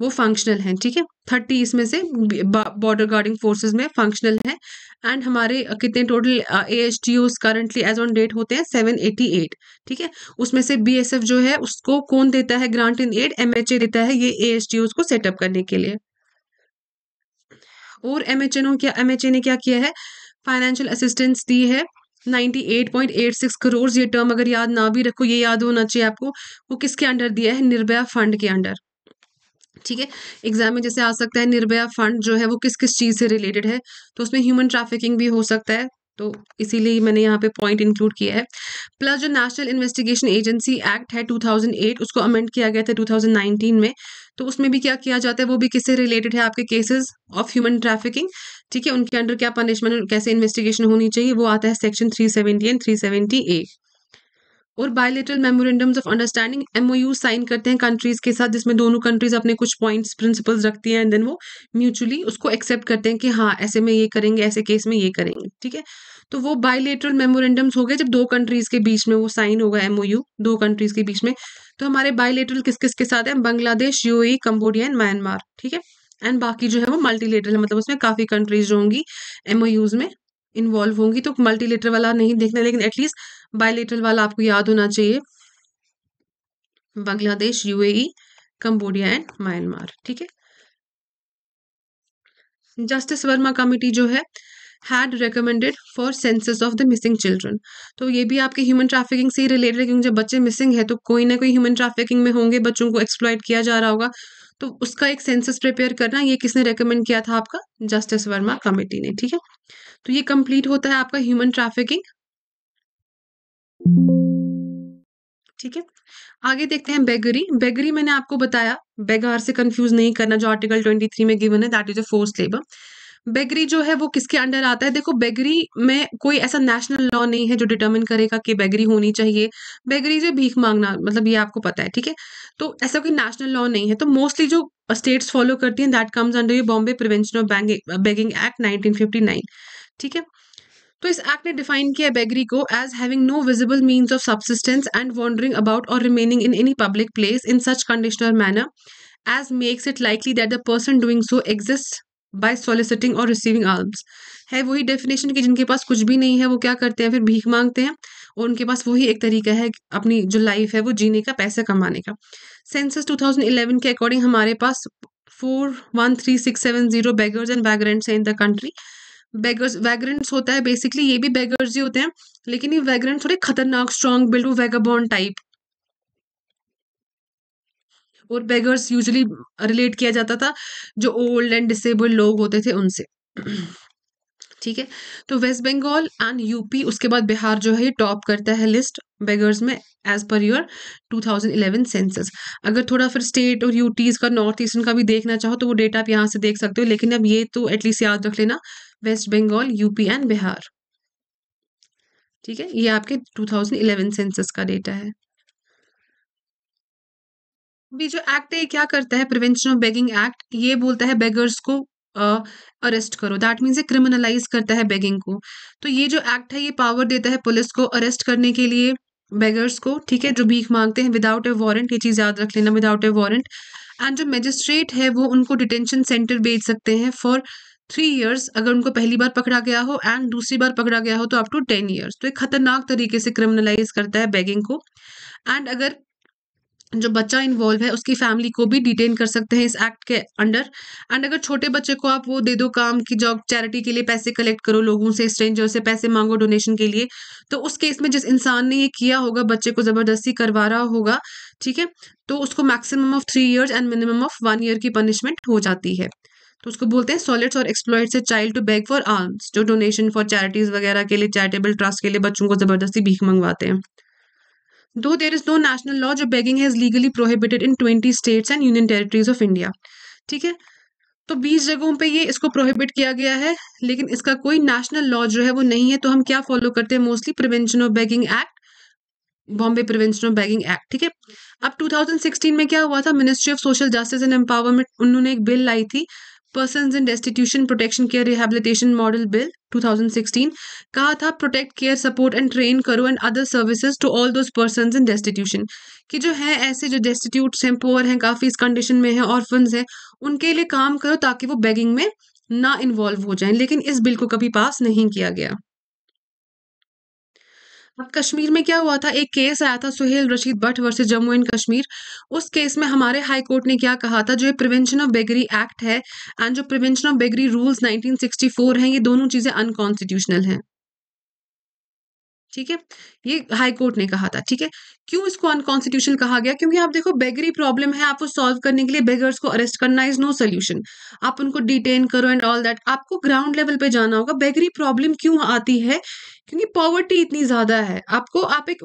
वो फंक्शनल हैं ठीक है थर्टी इसमें से बॉर्डर गार्डिंग फोर्सेज में फंक्शनल है एंड हमारे कितने total A H T Os currently as on date होते हैं सेवन एटी एट ठीक है उसमें से बी एस एफ जो है उसको कौन देता है grant in aid M H A देता है ये ए एस टी ओज को सेटअप करने के लिए और एम एच क्या एम एच ए ने क्या किया है फाइनेंशियल असिस्टेंस दी है 98.86 करोड़ ये टर्म अगर याद ना भी रखो ये याद होना चाहिए आपको वो किसके अंडर दिया है निर्भया फंड के अंडर ठीक है एग्जाम में जैसे आ सकता है निर्भया फंड जो है वो किस किस चीज़ से रिलेटेड है तो उसमें ह्यूमन ट्रैफिकिंग भी हो सकता है तो इसीलिए मैंने यहाँ पे पॉइंट इंक्लूड किया है प्लस जो नेशनल इन्वेस्टिगेशन एजेंसी एक्ट है 2008 उसको अमेंड किया गया था 2019 में तो उसमें भी क्या किया जाता है वो भी किससे रिलेटेड है आपके केसेस ऑफ ह्यूमन ट्रैफिकिंग ठीक है उनके अंडर क्या पनिशमेंट कैसे इन्वेस्टिगेशन होनी चाहिए वो आता है section three seventy and three seventy A और bilateral memorandums of understanding MOU sign करते हैं कंट्रीज के साथ जिसमें दोनों कंट्रीज अपने कुछ पॉइंट्स प्रिंसिपल्स रखती हैं एंड देन वो म्यूचुअली उसको एक्सेप्ट करते हैं कि हाँ ऐसे में ये करेंगे ऐसे केस में ये करेंगे ठीक है तो वो बायोलेटरल मेमोरेंडम्स हो गए जब दो कंट्रीज के बीच में वो साइन होगा एमओयू दो कंट्रीज के बीच में तो हमारे बायोलेटरल किस किस के साथ है Bangladesh UAE Cambodia and Myanmar ठीक है एंड बाकी जो है वो मल्टीलेटर है मतलब उसमें काफ़ी कंट्रीज जो होंगी एमओयूज में इन्वॉल्व होंगी तो मल्टीलेटर वाला नहीं देखना लेकिन एटलीस्ट बायलेटरल वाला आपको याद होना चाहिए Bangladesh UAE Cambodia and Myanmar ठीक है जस्टिस वर्मा कमिटी जो है had recommended for census of the missing children तो ये भी आपके ह्यूमन ट्रैफिकिंग से ही रिलेटेड है क्योंकि जब बच्चे मिसिंग है तो कोई ना कोई ह्यूमन ट्रैफिकिंग में होंगे बच्चों को एक्सप्लॉयट किया जा रहा होगा तो उसका एक सेंसस प्रिपेयर करना ये किसने रिकमेंड किया था आपका जस्टिस वर्मा कमेटी ने ठीक है तो ये कंप्लीट होता है आपका ह्यूमन ट्रैफिकिंग ठीक है आगे देखते हैं बेगरी बेगरी मैंने आपको बताया बेगार से कंफ्यूज नहीं करना जो आर्टिकल 23 में गिवन है that is a force labour beggary जो है वो किसके अंडर आता है देखो बेगरी में कोई ऐसा नेशनल लॉ नहीं है जो डिटर्मिन करेगा कि बेगरी होनी चाहिए बेगरी जो भीख मांगना मतलब ये आपको पता है ठीक है तो ऐसा कोई नेशनल लॉ नहीं है तो मोस्टली जो स्टेट्स फॉलो करती हैं that comes under you Bombay prevention of begging act nineteen ठीक है तो इस एक्ट ने डिफाइन किया बेगरी को as having no visible means of subsistence and wandering about or remaining in any public place in such conditional manner as makes it likely that the person doing so exist by soliciting or receiving arms है वही definition की जिनके पास कुछ भी नहीं है वो क्या करते हैं फिर भीख मांगते हैं और उनके पास वही एक तरीका है अपनी जो लाइफ है वो जीने का पैसा कमाने का सेंसस 2011 के अकॉर्डिंग हमारे पास four one three six seven zero beggars and vagrants हैं in the country beggars vagrants होता है बेसिकली ये भी बैगर्स ही होते हैं लेकिन ये वैगरेंट थोड़े खतरनाक स्ट्रॉन्ग बिल्ड वैगाबॉन्ड टाइप और बेगर्स यूजली रिलेट किया जाता था जो ओल्ड एंड डिसेबल्ड लोग होते थे उनसे ठीक है तो वेस्ट बंगाल एंड यूपी उसके बाद बिहार जो है ये टॉप करता है लिस्ट बेगर्स में एज पर योर 2011 सेंसस अगर थोड़ा फिर स्टेट और यूटीज़ का नॉर्थ ईस्टर्न का भी देखना चाहो तो वो डेटा आप यहाँ से देख सकते हो लेकिन अब ये तो एटलीस्ट याद रख लेना वेस्ट बंगाल यूपी एंड बिहार ठीक है ये आपके 2011 सेंसस का डेटा है अभी जो एक्ट है ये क्या करता है प्रिवेंशन ऑफ बेगिंग एक्ट ये बोलता है बेगर्स को अरेस्ट करो दैट मीन्स ये क्रिमिनलाइज करता है बेगिंग को तो ये जो एक्ट है ये पावर देता है पुलिस को अरेस्ट करने के लिए बेगर्स को ठीक है जो भीख मांगते हैं विदाउट ए वारंट ये चीज़ याद रख लेना विदाउट ए वारंट एंड जो मजिस्ट्रेट है वो उनको डिटेंशन सेंटर भेज सकते हैं फॉर थ्री ईयर्स अगर उनको पहली बार पकड़ा गया हो एंड दूसरी बार पकड़ा गया हो तो अप टू टेन ईयर्स तो एक खतरनाक तरीके से क्रिमिनलाइज करता है बैगिंग को एंड अगर जो बच्चा इन्वॉल्व है उसकी फैमिली को भी डिटेन कर सकते हैं इस एक्ट के अंडर एंड अगर छोटे बच्चे को आप वो दे दो काम कि जॉब चैरिटी के लिए पैसे कलेक्ट करो लोगों से स्ट्रेंजर से पैसे मांगो डोनेशन के लिए तो उस केस में जिस इंसान ने ये किया होगा बच्चे को ज़बरदस्ती करवा रहा होगा ठीक है तो उसको maximum of three years and minimum of one year की पनिशमेंट हो जाती है तो उसको बोलते हैं सॉलिड्स और एक्सप्लॉयड से child to beg for arms जो डोनेशन फॉर चैरिटीज़ वगैरह के लिए चैरिटेबल ट्रस्ट के लिए बच्चों को ज़बरदस्ती भीख मंगवाते हैं दो देर इज दो नेशनल लॉ जो begging has legally prohibited in twenty states and union territories of India ठीक है तो बीस जगहों पे ये इसको प्रोहिबिट किया गया है लेकिन इसका कोई नेशनल लॉ जो है वो नहीं है तो हम क्या फॉलो करते हैं mostly prevention of begging act Bombay prevention of begging act ठीक है अब 2016 में क्या हुआ था ministry of social justice and empowerment उन्होंने एक बिल लाई थी person in destitution protection care rehabilitation model bill 2016 कहा था protect care support and train करो and other services to all those person in destitution कि जो है ऐसे जो डेस्टिट्यूट हैं पोअर हैं काफ़ी इस कंडीशन में हैं ऑर्फन हैं उनके लिए काम करो ताकि वो बैगिंग में ना इन्वॉल्व हो जाएं लेकिन इस बिल को कभी पास नहीं किया गया अब कश्मीर में क्या हुआ था एक केस आया था सुहेल रशीद भट्ट वर्सेस जम्मू एंड कश्मीर उस केस में हमारे हाई कोर्ट ने क्या कहा था जो ये प्रिवेंशन ऑफ बेगरी एक्ट है एंड जो प्रिवेंशन ऑफ बेगरी रूल्स 1964 हैं ये दोनों चीजें अनकॉन्स्टिट्यूशनल हैं ठीक है ये हाई कोर्ट ने कहा था ठीक है क्यों इसको अनकॉन्स्टिट्यूशनल कहा गया क्योंकि आप देखो बेगरी प्रॉब्लम है आपको सॉल्व करने के लिए बेगर्स को अरेस्ट करना इज नो सोल्यूशन आप उनको डिटेन करो एंड ऑल दैट आपको ग्राउंड लेवल पे जाना होगा बेगरी प्रॉब्लम क्यों आती है क्योंकि पॉवर्टी इतनी ज्यादा है आपको आप एक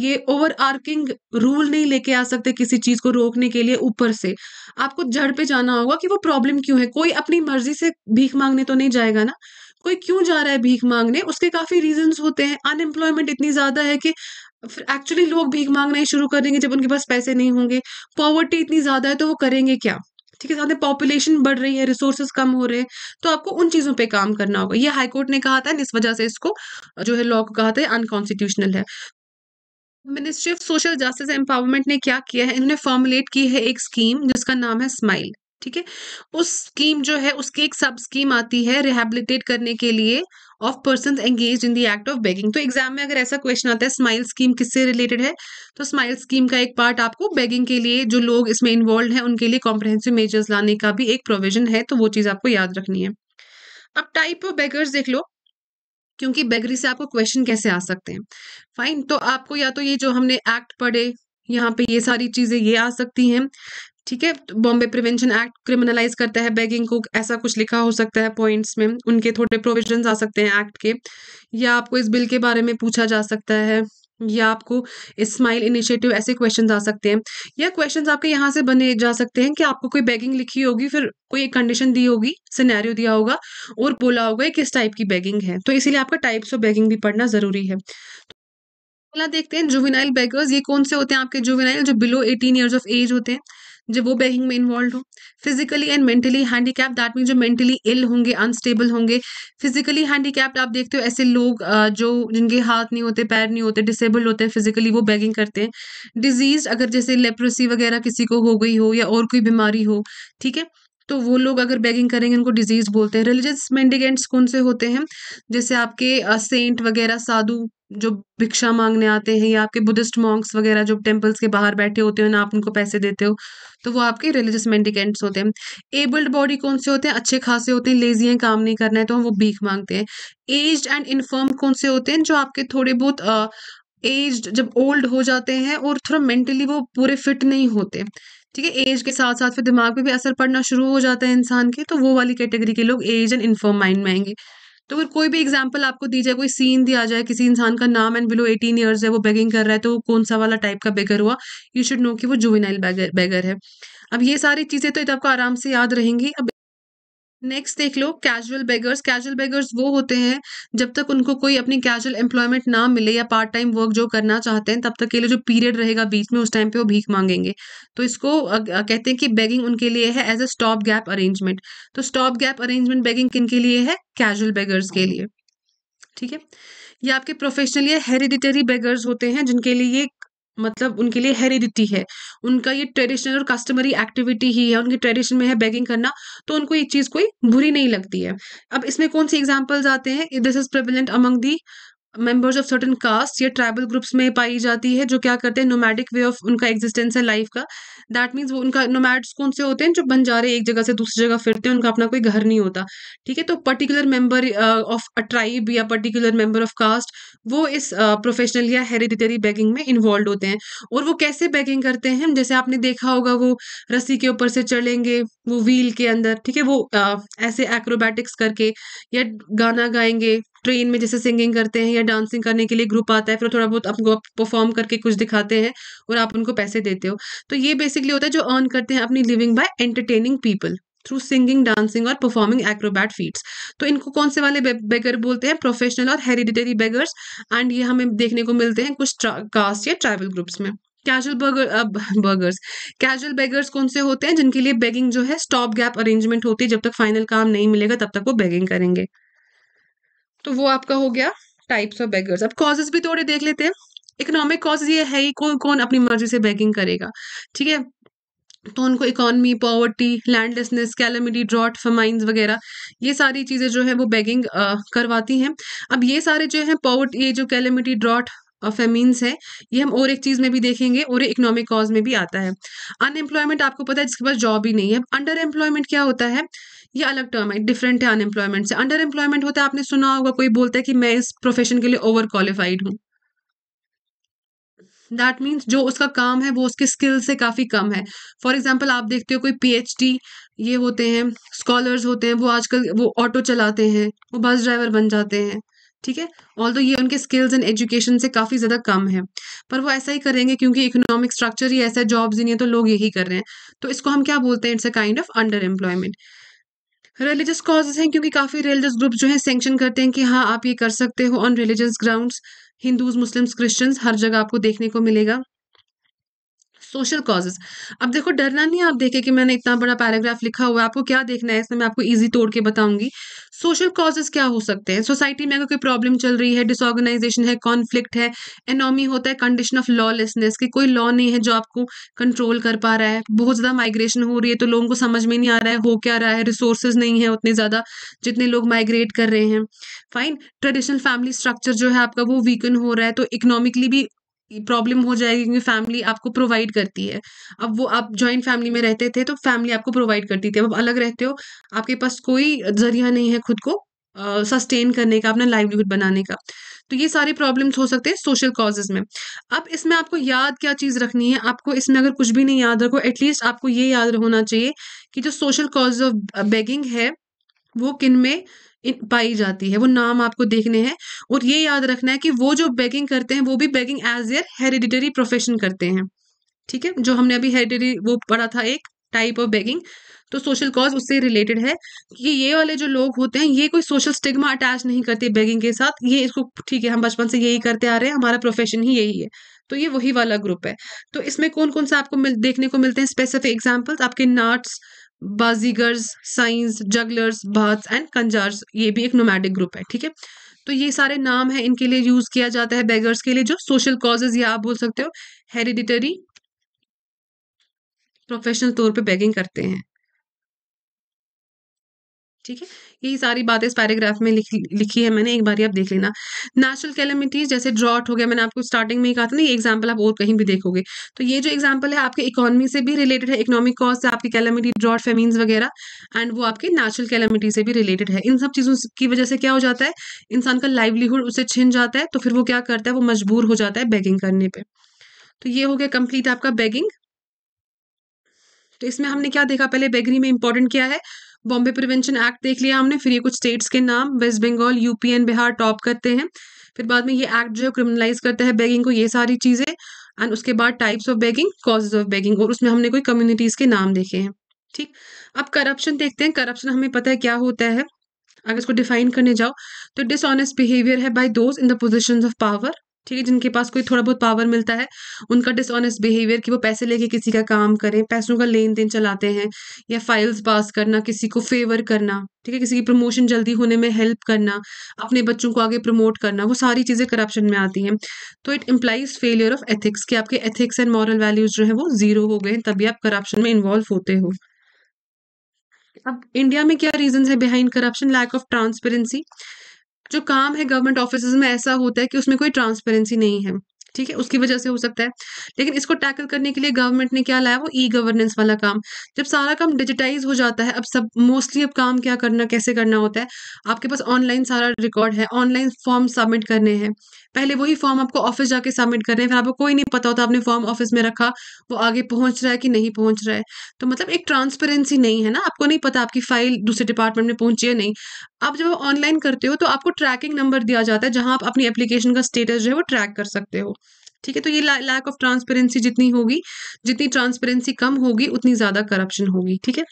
ये ओवर आर्किंग रूल नहीं लेके आ सकते किसी चीज को रोकने के लिए ऊपर से आपको जड़ पे जाना होगा कि वो प्रॉब्लम क्यों है कोई अपनी मर्जी से भीख मांगने तो नहीं जाएगा ना कोई क्यों जा रहा है भीख मांगने उसके काफी रीजंस होते हैं अनएम्प्लॉयमेंट इतनी ज्यादा है कि फिर एक्चुअली लोग भीख मांगना ही शुरू करेंगे जब उनके पास पैसे नहीं होंगे पॉवर्टी इतनी ज्यादा है तो वो करेंगे क्या ठीक है साथ में पॉपुलेशन बढ़ रही है रिसोर्सेज कम हो रहे हैं तो आपको उन चीज़ों पे काम करना होगा ये हाईकोर्ट ने कहा था इस वजह से इसको जो है लॉ को कहा था अनकॉन्स्टिट्यूशनल है ministry of social justice empowerment ने क्या किया है इन्होंने फॉर्मुलेट की है एक स्कीम जिसका नाम है स्माइल ठीक है उस स्कीम जो है उसकी एक सब स्कीम आती है रिहेबिलिटेट करने के लिए of person engage in the act of begging तो एग्जाम में अगर ऐसा क्वेश्चन आता है स्माइल स्कीम किससे रिलेटेड है तो स्माइल स्कीम का एक पार्ट आपको बेगिंग के लिए जो लोग इसमें इन्वॉल्व हैं उनके लिए कॉम्प्रहेंसिव मेजर्स लाने का भी एक प्रोविजन है तो वो चीज़ आपको याद रखनी है अब टाइप ऑफ बेगर्स देख लो क्योंकि बेगरी से आपको क्वेश्चन कैसे आ सकते हैं फाइन तो आपको या तो ये जो हमने एक्ट पढ़े यहाँ पे ये सारी चीज़ें ये आ सकती हैं ठीक है बॉम्बे प्रिवेंशन एक्ट क्रिमिनलाइज करता है बैगिंग को ऐसा कुछ लिखा हो सकता है पॉइंट्स में उनके थोड़े प्रोविजन आ सकते हैं एक्ट के या आपको इस बिल के बारे में पूछा जा सकता है या आपको स्माइल इनिशिएटिव ऐसे क्वेश्चंस आ सकते हैं या क्वेश्चंस आपके यहाँ से बने जा सकते हैं कि आपको कोई बैगिंग लिखी होगी फिर कोई एक कंडीशन दी होगी सिनेरियो दिया होगा और बोला होगा किस टाइप की बैगिंग है तो इसीलिए आपका टाइप्स ऑफ बैगिंग भी पढ़ना ज़रूरी है अगला तो देखते हैं जुविनाइल बैगर्स ये कौन से होते हैं आपके जुविनाइल जो below eighteen years of age होते हैं जब वो बैगिंग में इन्वॉल्व हो physically and mentally handicap that mean जो मेंटली इल होंगे अनस्टेबल होंगे फिजिकली हैंडीकैप्ड आप देखते हो ऐसे लोग जो जिनके हाथ नहीं होते पैर नहीं होते डिसेबल होते हैं फिजिकली वो बैगिंग करते हैं डिजीज अगर जैसे लेप्रोसी वगैरह किसी को हो गई हो या और कोई बीमारी हो ठीक है तो वो लोग अगर बैगिंग करेंगे उनको डिजीज बोलते हैं रिलीजियस मैंडिगेंट्स कौन से होते हैं जैसे आपके सेंट वगैरह साधु जो भिक्षा मांगने आते हैं या आपके बुद्धिस्ट मॉन्क्स वगैरह जो टेम्पल्स के बाहर बैठे होते हो ना आप उनको पैसे देते हो तो वो आपके रिलीजियस मेंडिकेंट्स होते हैं एबल्ड बॉडी कौन से होते हैं अच्छे खासे होते हैं लेजी हैं काम नहीं करना है तो हम वो भीख मांगते हैं एज एंड इनफर्म कौन से होते हैं जो आपके थोड़े बहुत एज जब ओल्ड हो जाते हैं और थोड़ा मेंटली वो पूरे फिट नहीं होते ठीक है एज के साथ साथ फिर दिमाग पे भी असर पड़ना शुरू हो जाता है इंसान के तो वो वाली कैटेगरी के लोग एज एंड इन्फर्म माइंड में आएंगे तो अगर कोई भी एग्जाम्पल आपको दी जाए कोई सीन दिया जाए किसी इंसान का नाम एंड बिलो एटीन ईयर्स है वो बेगिंग कर रहा है तो वो कौन सा वाला टाइप का बेगर हुआ यू शुड नो कि वो जुविनाइल बेगर बेगर है अब ये सारी चीज़ें तो तो आपको आराम से याद रहेंगी अब नेक्स्ट देख लो कैजुअल बेगर्स कैजुअल बेगर्स वो होते हैं जब तक उनको कोई अपनी कैजुअल एम्प्लॉयमेंट ना मिले या पार्ट टाइम वर्क जो करना चाहते हैं तब तक के लिए जो पीरियड रहेगा बीच में उस टाइम पे वो भीख मांगेंगे तो इसको कहते हैं कि बेगिंग उनके लिए है as a stop gap arrangement तो स्टॉप गैप अरेंजमेंट बेगिंग किन के लिए है कैजुअल बेगर्स के लिए ठीक है ये आपके प्रोफेशनली हेरिडिटरी बेगर्स होते हैं जिनके लिए ये मतलब उनके लिए हेरिडिटी है उनका ये ट्रेडिशनल और कस्टमरी एक्टिविटी ही है उनके ट्रेडिशन में है बैगिंग करना तो उनको ये चीज़ कोई बुरी नहीं लगती है अब इसमें कौन से एग्जाम्पल्स आते हैं this is prevalent among the members of certain caste या ट्राइबल ग्रुप्स में पाई जाती है जो क्या करते हैं नोमैडिक वे ऑफ उनका एग्जिस्टेंस है लाइफ का दैट मीन्स वो उनका नोमैड्स कौन से होते हैं जो बन जा रहे हैं एक जगह से दूसरी जगह फिरते हैं उनका अपना कोई घर नहीं होता ठीक है तो particular member of a tribe या पर्टिकुलर मेंबर ऑफ कास्ट वो इस प्रोफेशनल या हेरिडिटरी बैगिंग में इन्वॉल्व होते हैं और वो कैसे बैगिंग करते हैं जैसे आपने देखा होगा वो रस्सी के ऊपर से चलेंगे वो व्हील के अंदर ठीक है वो आ, ऐसे एक्रोबैटिक्स करके या गाना गाएंगे ट्रेन में जैसे सिंगिंग करते हैं या डांसिंग करने के लिए ग्रुप आता है फिर थोड़ा बहुत आपको परफॉर्म करके कुछ दिखाते हैं और आप उनको पैसे देते हो तो ये बेसिकली होता है जो अर्न करते हैं अपनी living by entertaining people through singing dancing और परफॉर्मिंग एक्रोबैट फीट्स तो इनको कौन से वाले बेगर बोलते हैं प्रोफेशनल और हेरिडिटरी बेगर्स एंड ये हमें देखने को मिलते हैं कुछ कास्ट या ट्राइबल ग्रुप्स में casual burger burgers casual beggars कौन से होते हैं जिनके लिए बेगिंग जो है स्टॉप गैप अरेंजमेंट होती है जब तक फाइनल काम नहीं मिलेगा तब तक वो बेगिंग करेंगे तो वो आपका हो गया टाइप्स ऑफ बेगर्स अब कॉजेज भी थोड़े देख लेते हैं इकोनॉमिक कॉज ये है ही कौन कौन अपनी मर्जी से बैगिंग करेगा ठीक है तो उनको economy poverty landlessness calamity drought famines वगैरह ये सारी चीज़ें जो है वो बैगिंग करवाती हैं अब ये सारे जो हैं पॉवर्टी ये जो कैलमिटी ड्रॉट फेमींस है ये हम और एक चीज़ में भी देखेंगे और इकोनॉमिक कॉज में भी आता है अनएम्प्लॉयमेंट आपको पता है जिसके पास जॉब ही नहीं है अंडर एम्प्लॉयमेंट क्या होता है ये अलग टर्म है डिफरेंट है अनएम्प्लॉयमेंट से अंडर एम्प्लॉयमेंट होता है आपने सुना होगा कोई बोलता है कि मैं इस प्रोफेशन के लिए ओवर क्वालिफाइड हूँ दैट मीन्स जो उसका काम है वो उसके स्किल से काफ़ी कम है फॉर एग्जाम्पल आप देखते हो कोई पी ये होते हैं स्कॉलर्स होते हैं वो आजकल वो ऑटो चलाते हैं वो बस ड्राइवर बन जाते हैं ठीक है ऑल तो ये उनके स्किल्स एंड एजुकेशन से काफ़ी ज़्यादा कम है पर वो ऐसा ही करेंगे क्योंकि इकोनॉमिक स्ट्रक्चर ही ऐसा जॉब्स ही नहीं है तो लोग यही कर रहे हैं तो इसको हम क्या बोलते हैं it's a kind of underemployment religious causes हैं क्योंकि काफ़ी रिलीजियस ग्रुप जो हैं सेंक्शन करते हैं कि हाँ आप ये कर सकते हो on religious grounds Hindus Muslims Christians हर जगह आपको देखने को मिलेगा सोशल कॉजेज अब देखो डरना नहीं आप देखे कि मैंने इतना बड़ा पैराग्राफ लिखा हुआ है आपको क्या देखना है इसमें मैं आपको ईजी तोड़ के बताऊंगी सोशल कॉजेज क्या हो सकते हैं सोसाइटी में अगर कोई प्रॉब्लम चल रही है डिसऑर्गेनाइजेशन है कॉन्फ्लिक्ट है एनॉमी होता है कंडीशन ऑफ लॉलेसनेस की कोई लॉ नहीं है जो आपको कंट्रोल कर पा रहा है बहुत ज़्यादा माइग्रेशन हो रही है तो लोगों को समझ में नहीं आ रहा है हो क्या रहा है रिसोर्सेज नहीं है उतने ज़्यादा जितने लोग माइग्रेट कर रहे हैं फाइन ट्रेडिशनल फैमिली स्ट्रक्चर जो है आपका वो वीकन हो रहा है तो इकोनॉमिकली भी प्रॉब्लम हो जाएगी क्योंकि फैमिली आपको प्रोवाइड करती है अब वो आप जॉइंट फैमिली में रहते थे तो फैमिली आपको प्रोवाइड करती थी अब आप अलग रहते हो आपके पास कोई जरिया नहीं है खुद को सस्टेन uh, करने का अपना लाइवलीहुड बनाने का तो ये सारे प्रॉब्लम्स हो सकते हैं सोशल कॉजेज में अब इसमें आपको याद क्या चीज़ रखनी है आपको इसमें अगर कुछ भी नहीं याद रखो एटलीस्ट आपको ये याद होना चाहिए कि जो सोशल कॉज ऑफ बेगिंग है वो किन में पाई जाती है वो नाम आपको देखने हैं और ये याद रखना है कि वो जो बैगिंग करते हैं वो भी begging as their hereditary profession करते हैं ठीक है जो हमने अभी हेरिडिटरी वो पढ़ा था एक टाइप ऑफ बैगिंग तो सोशल कॉज उससे रिलेटेड है कि ये वाले जो लोग होते हैं ये कोई सोशल स्टिग्मा अटैच नहीं करते बैगिंग के साथ ये इसको ठीक है हम बचपन से यही करते आ रहे हैं हमारा प्रोफेशन ही यही है तो ये वही वाला ग्रुप है तो इसमें कौन कौन सा आपको मिल देखने को मिलते हैं स्पेसिफिक एग्जाम्पल्स आपके नाट्स बाजीगर्स साइंस जगलर्स भाट्स एंड कंजार्स ये भी एक नोमैडिक ग्रुप है ठीक है तो ये सारे नाम है इनके लिए यूज किया जाता है बेगर्स के लिए जो सोशल कॉजेज या आप बोल सकते हो हेरिडिटरी प्रोफेशनल तौर पे बेगिंग करते हैं ठीक है यही सारी बातें इस पैराग्राफ में लिख लिखी है मैंने एक बार आप देख लेना नेचुरल कैलमिटीज जैसे ड्रॉट हो गया मैंने आपको स्टार्टिंग में ही कहा था ना ये एग्जाम्पल आप और कहीं भी देखोगे तो ये जो एग्जाम्पल है आपके इकोनॉमी से भी रिलेटेड है इकोनॉमिक कॉज से आपकी कैलमिटी ड्रॉट फेमीन्स वगैरह एंड वो आपके नेचुरल कैलमिटी से भी रिलेटेड है इन सब चीज़ों की वजह से क्या हो जाता है इंसान का लाइवलीहुड उसे छिन जाता है तो फिर वो क्या करता है वो मजबूर हो जाता है बैगिंग करने पर तो ये हो गया कंप्लीट आपका बैगिंग तो इसमें हमने क्या देखा पहले बेगरी में इंपॉर्टेंट क्या है बॉम्बे प्रिवेंशन एक्ट देख लिया हमने फिर ये कुछ स्टेट्स के नाम West Bengal UP and Bihar top करते हैं फिर बाद में ये एक्ट जो क्रिमिनलाइज करता है बैगिंग को ये सारी चीज़ें एंड उसके बाद types of begging causes of begging और उसमें हमने कोई कम्युनिटीज़ के नाम देखे हैं ठीक अब करप्शन देखते हैं करप्शन हमें पता है क्या होता है अगर इसको डिफाइन करने जाओ तो डिसऑनेस्ट बिहेवियर है by those in the position of power ठीक है जिनके पास कोई थोड़ा बहुत पावर मिलता है उनका डिसऑनेस्ट बिहेवियर कि वो पैसे लेके किसी का काम करें पैसों का लेन देन चलाते हैं या फाइल्स पास करना किसी को फेवर करना ठीक है किसी की प्रमोशन जल्दी होने में हेल्प करना अपने बच्चों को आगे प्रमोट करना वो सारी चीज़ें करप्शन में आती हैं तो it implies failure of ethics कि आपके एथिक्स एंड मॉरल वैल्यूज जो है वो जीरो हो गए तभी आप करप्शन में इन्वॉल्व होते हो अब इंडिया में क्या रीजन है behind corruption lack of transparency जो काम है गवर्नमेंट ऑफिस में ऐसा होता है कि उसमें कोई ट्रांसपेरेंसी नहीं है ठीक है उसकी वजह से हो सकता है लेकिन इसको टैकल करने के लिए गवर्नमेंट ने क्या लाया वो ई गवर्नेंस वाला काम जब सारा काम डिजिटाइज हो जाता है अब सब मोस्टली अब काम क्या करना कैसे करना होता है आपके पास ऑनलाइन सारा रिकॉर्ड है ऑनलाइन फॉर्म सबमिट करने हैं पहले वही फॉर्म आपको ऑफिस जाके सबमिट करने हैं फिर आपको कोई नहीं पता होता आपने फॉर्म ऑफिस में रखा वो आगे पहुंच रहा है कि नहीं पहुंच रहा है तो मतलब एक ट्रांसपेरेंसी नहीं है ना आपको नहीं पता आपकी फाइल दूसरे डिपार्टमेंट में पहुंची है नहीं आप जब ऑनलाइन करते हो तो आपको ट्रैकिंग नंबर दिया जाता है जहां आप अपनी एप्लीकेशन का स्टेटस जो है वो ट्रैक कर सकते हो ठीक है तो ये लैक ऑफ ट्रांसपेरेंसी जितनी होगी जितनी ट्रांसपेरेंसी कम होगी उतनी ज़्यादा करप्शन होगी ठीक है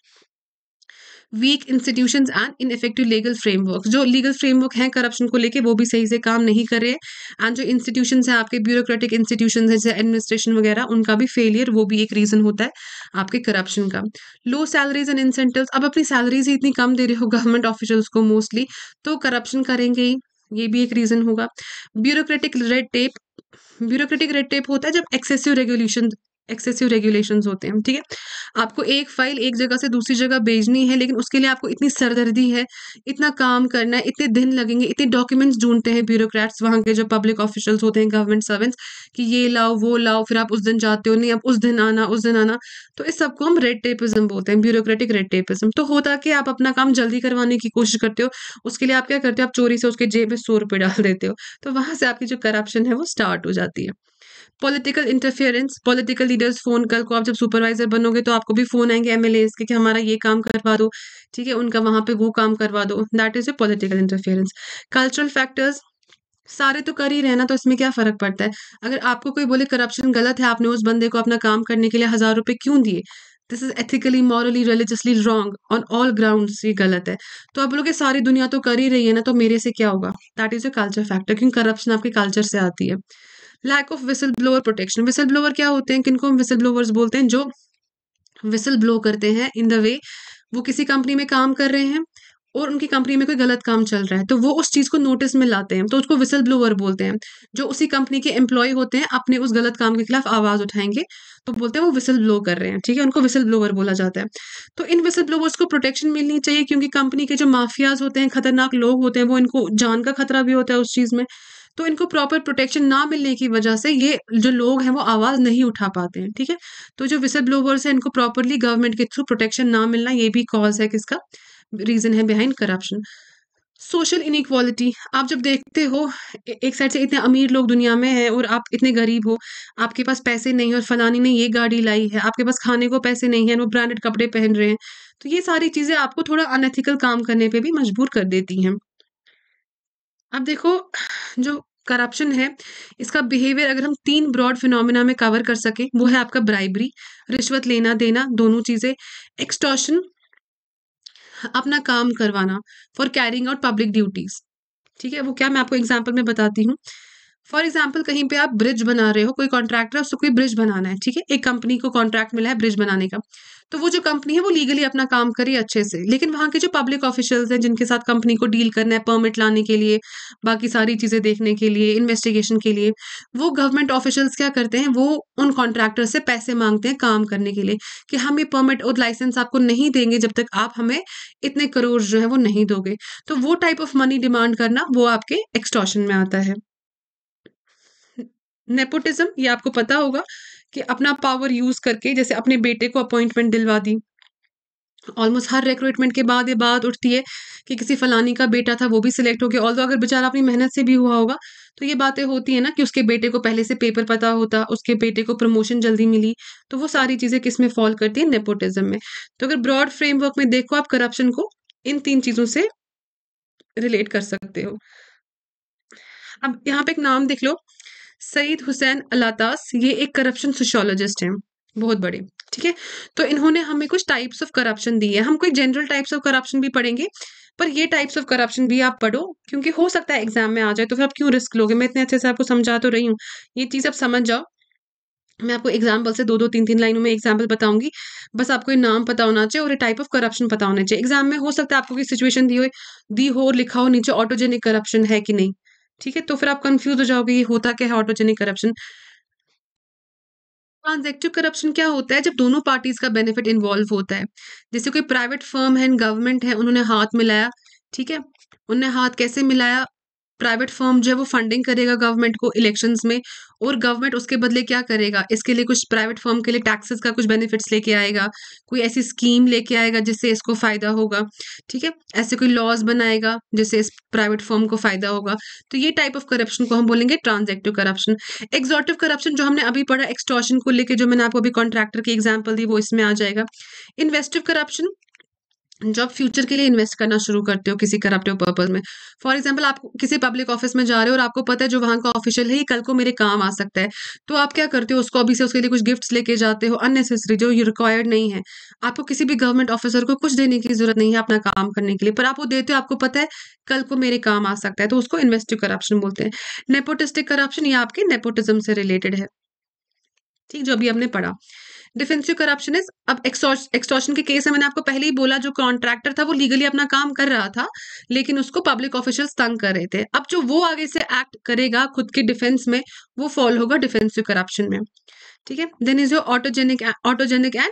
weak institution and ineffective legal framework जो लीगल फ्रेमवर्क है करप्शन को लेके वो भी सही से काम नहीं कर रहे एंड जो इंस्टीट्यूशन है आपके ब्यूरोक्रेटिक इंस्टीट्यूशन है जैसे एडमिनिस्ट्रेशन वगैरह उनका भी फेलियर वो भी एक रीज़न होता है आपके करप्शन का लो सैलरीज एंड इंसेंटिव अब अपनी सैलरीज ही इतनी कम दे रहे हो गवर्नमेंट ऑफिशल्स को मोस्टली तो करप्शन करेंगे ही ये भी एक रीज़न होगा bureaucratic red tape bureaucratic red tape होता है जब एक्सेसिव रेगुलेशन एक्सेसिव रेगुलेशन होते हैं ठीक है आपको एक फाइल एक जगह से दूसरी जगह भेजनी है लेकिन उसके लिए आपको इतनी सरदर्दी है इतना काम करना है इतने दिन लगेंगे इतने डॉक्यूमेंट्स ढूंढते हैं ब्यूरोक्रेट्स वहाँ के जो पब्लिक ऑफिशियल्स होते हैं गवर्नमेंट सर्वेंट्स कि ये लाओ वो लाओ फिर आप उस दिन जाते हो नहीं आप उस दिन आना उस दिन आना तो इस सबको हम रेड टेपिज्म बोलते हैं ब्यूरोक्रेटिक रेड टेपिज्म तो होता कि आप अपना काम जल्दी करवाने की कोशिश करते हो उसके लिए आप क्या करते हो आप चोरी से उसके जेब में सौ रुपये डाल देते हो तो वहाँ से आपकी जो करप्शन है वो स्टार्ट हो जाती है political interference political leaders phone कल को आप जब सुपरवाइजर बनोगे तो आपको भी फ़ोन आएंगे एम एल के कि हमारा ये काम करवा दो ठीक है उनका वहां पे वो काम करवा दो that is a political interference cultural factors सारे तो कर ही रहे ना तो इसमें क्या फ़र्क पड़ता है अगर आपको कोई बोले करप्शन गलत है आपने उस बंदे को अपना काम करने के लिए हज़ार रुपए क्यों दिए this is ethically morally religiously wrong on all ground ये गलत है तो आप लोग सारी दुनिया तो कर ही रही है ना तो मेरे से क्या होगा that is a culture factor क्योंकि करप्शन आपके कल्चर से आती है lack of whistleblower protection whistleblower क्या होते हैं किनको हम विसल ब्लोअर्स बोलते हैं जो विसल ब्लो करते हैं इन द वे वो किसी कंपनी में काम कर रहे हैं और उनकी कंपनी में कोई गलत काम चल रहा है तो वो उस चीज़ को नोटिस में लाते हैं तो उसको विसल ब्लोअर बोलते हैं जो उसी कंपनी के एम्प्लॉय होते हैं अपने उस गलत काम के खिलाफ आवाज़ उठाएंगे तो बोलते हैं वो विसल ब्लो कर रहे हैं ठीक है उनको विसल ब्लोअर बोला जाता है तो इन विसल ब्लोअर्स को प्रोटेक्शन मिलनी चाहिए क्योंकि कंपनी के जो माफियाज होते हैं खतरनाक लोग होते हैं वो इनको जान का खतरा भी होता है उस चीज़ में तो इनको प्रॉपर प्रोटेक्शन ना मिलने की वजह से ये जो लोग हैं वो आवाज़ नहीं उठा पाते हैं ठीक है तो जो विसल ब्लोवर्स हैं इनको प्रॉपरली गवर्नमेंट के थ्रू प्रोटेक्शन ना मिलना ये भी कॉज है किसका रीज़न है बिहाइंड करप्शन सोशल इनक्वालिटी आप जब देखते हो एक साइड से इतने अमीर लोग दुनिया में हैं और आप इतने गरीब हो आपके पास पैसे नहीं और फलानी ने ये गाड़ी लाई है आपके पास खाने को पैसे नहीं है वो ब्रांडेड कपड़े पहन रहे हैं तो ये सारी चीज़ें आपको थोड़ा अनएथिकल काम करने पे भी मजबूर कर देती हैं अब देखो जो करप्शन है इसका बिहेवियर अगर हम तीन ब्रॉड फिनोमिना में कवर कर सकें वो है आपका ब्राइबरी रिश्वत लेना देना दोनों चीज़ें एक्सटॉशन अपना काम करवाना for carrying out public duties ठीक है वो क्या मैं आपको एग्जाम्पल में बताती हूँ फॉर एग्जाम्पल कहीं पे आप ब्रिज बना रहे हो कोई कॉन्ट्रैक्टर उसको कोई ब्रिज बनाना है ठीक है एक कंपनी को कॉन्ट्रैक्ट मिला है ब्रिज बनाने का तो वो जो कंपनी है वो लीगली अपना काम करे अच्छे से लेकिन वहाँ के जो पब्लिक ऑफिशियल्स हैं जिनके साथ कंपनी को डील करना है परमिट लाने के लिए बाकी सारी चीज़ें देखने के लिए इन्वेस्टिगेशन के लिए वो गवर्नमेंट ऑफिशियल्स क्या करते हैं वो उन कॉन्ट्रैक्टर से पैसे मांगते हैं काम करने के लिए कि हम ये परमिट और लाइसेंस आपको नहीं देंगे जब तक आप हमें इतने करोड़ जो है वो नहीं दोगे तो वो टाइप ऑफ मनी डिमांड करना वो आपके एक्सटॉशन में आता है नेपोटिज्म ये आपको पता होगा कि अपना पावर यूज करके जैसे अपने बेटे को अपॉइंटमेंट दिलवा दी ऑलमोस्ट हर रिक्रूटमेंट के बाद ये बात उठती है कि किसी फलानी का बेटा था वो भी सिलेक्ट हो गया ऑल अगर बेचारा अपनी मेहनत से भी हुआ होगा तो ये बातें होती है ना कि उसके बेटे को पहले से पेपर पता होता उसके बेटे को प्रमोशन जल्दी मिली तो वो सारी चीज़ें किस में फॉल करती है नेपोटिज्म में तो अगर ब्रॉड फ्रेमवर्क में देखो आप करप्शन को इन तीन चीज़ों से रिलेट कर सकते हो अब यहाँ पे एक नाम देख लो सईद हुसैन अलातास ये एक करप्शन सोशोलॉजिस्ट हैं बहुत बड़े ठीक है तो इन्होंने हमें कुछ टाइप्स ऑफ करप्शन दी है हम कोई जनरल टाइप्स ऑफ करप्शन भी पढ़ेंगे पर ये टाइप्स ऑफ करप्शन भी आप पढ़ो क्योंकि हो सकता है एग्जाम में आ जाए तो फिर आप क्यों रिस्क लोगे मैं इतने अच्छे से आपको समझा तो रही हूँ ये चीज़ आप समझ जाओ मैं आपको एग्जाम्पल से दो दो तीन तीन लाइनों में एग्जाम्पल बताऊंगी बस आपको ये नाम पता होना चाहिए और ये टाइप ऑफ करप्शन पता होना चाहिए एग्जाम में हो सकता है आपको कोई सिचुएशन दी हो दी हो लिखा हो नीचे ऑटोजेनिक करप्शन है कि नहीं ठीक है तो फिर आप कंफ्यूज हो जाओगे होता क्या है ऑटोजेनिक करप्शन ट्रांजेक्टिव करप्शन क्या होता है जब दोनों पार्टीज का बेनिफिट इन्वॉल्व होता है जैसे कोई प्राइवेट फर्म है गवर्नमेंट है उन्होंने हाथ मिलाया ठीक है उन्होंने हाथ कैसे मिलाया प्राइवेट फर्म जो है वो फंडिंग करेगा गवर्नमेंट को इलेक्शंस में और गवर्नमेंट उसके बदले क्या करेगा इसके लिए कुछ प्राइवेट फर्म के लिए टैक्सेस का कुछ बेनिफिट्स लेके आएगा कोई ऐसी स्कीम लेके आएगा जिससे इसको फ़ायदा होगा ठीक है ऐसे कोई लॉज बनाएगा जिससे इस प्राइवेट फर्म को फ़ायदा होगा तो ये टाइप ऑफ करप्शन को हम बोलेंगे ट्रांजेक्टिव करप्शन एक्जॉटिव करप्शन जो हमने अभी पढ़ा एक्सटॉशन को लेकर जो मैंने आपको अभी कॉन्ट्रैक्टर की एग्जाम्पल दी वो इसमें आ जाएगा इन्वेस्टिव करप्शन जो आप फ्यूचर के लिए इन्वेस्ट करना शुरू करते हो किसी करप्टिव पर्पज में फॉर एग्जाम्पल आप किसी पब्लिक ऑफिस में जा रहे हो और आपको पता है जो वहां का ऑफिशियल है ये कल को मेरे काम आ सकता है तो आप क्या करते हो उसको अभी से उसके लिए कुछ गिफ्ट्स लेके जाते हो अननेसेसरी जो रिक्वायर्ड नहीं है आपको किसी भी गवर्नमेंट ऑफिसर को कुछ देने की जरूरत नहीं है अपना काम करने के लिए पर आप वो देते हो आपको पता है कल को मेरे काम आ सकता है तो उसको इन्वेस्टिव करप्शन बोलते हैं नेपोटिस्टिक करप्शन ये आपके नेपोटिज्म से रिलेटेड है ठीक जो अभी हमने पढ़ा डिफेंसिव करप्शन इज अब एक्सटॉर्शन के केस में मैंने आपको पहले ही बोला जो कॉन्ट्रैक्टर था वो लीगली अपना काम कर रहा था लेकिन उसको पब्लिक ऑफिशियल तंग कर रहे थे अब जो वो आगे से एक्ट करेगा खुद के डिफेंस में वो फॉल होगा डिफेंसिव करप्शन में ठीक है then is your autogenic autogenic and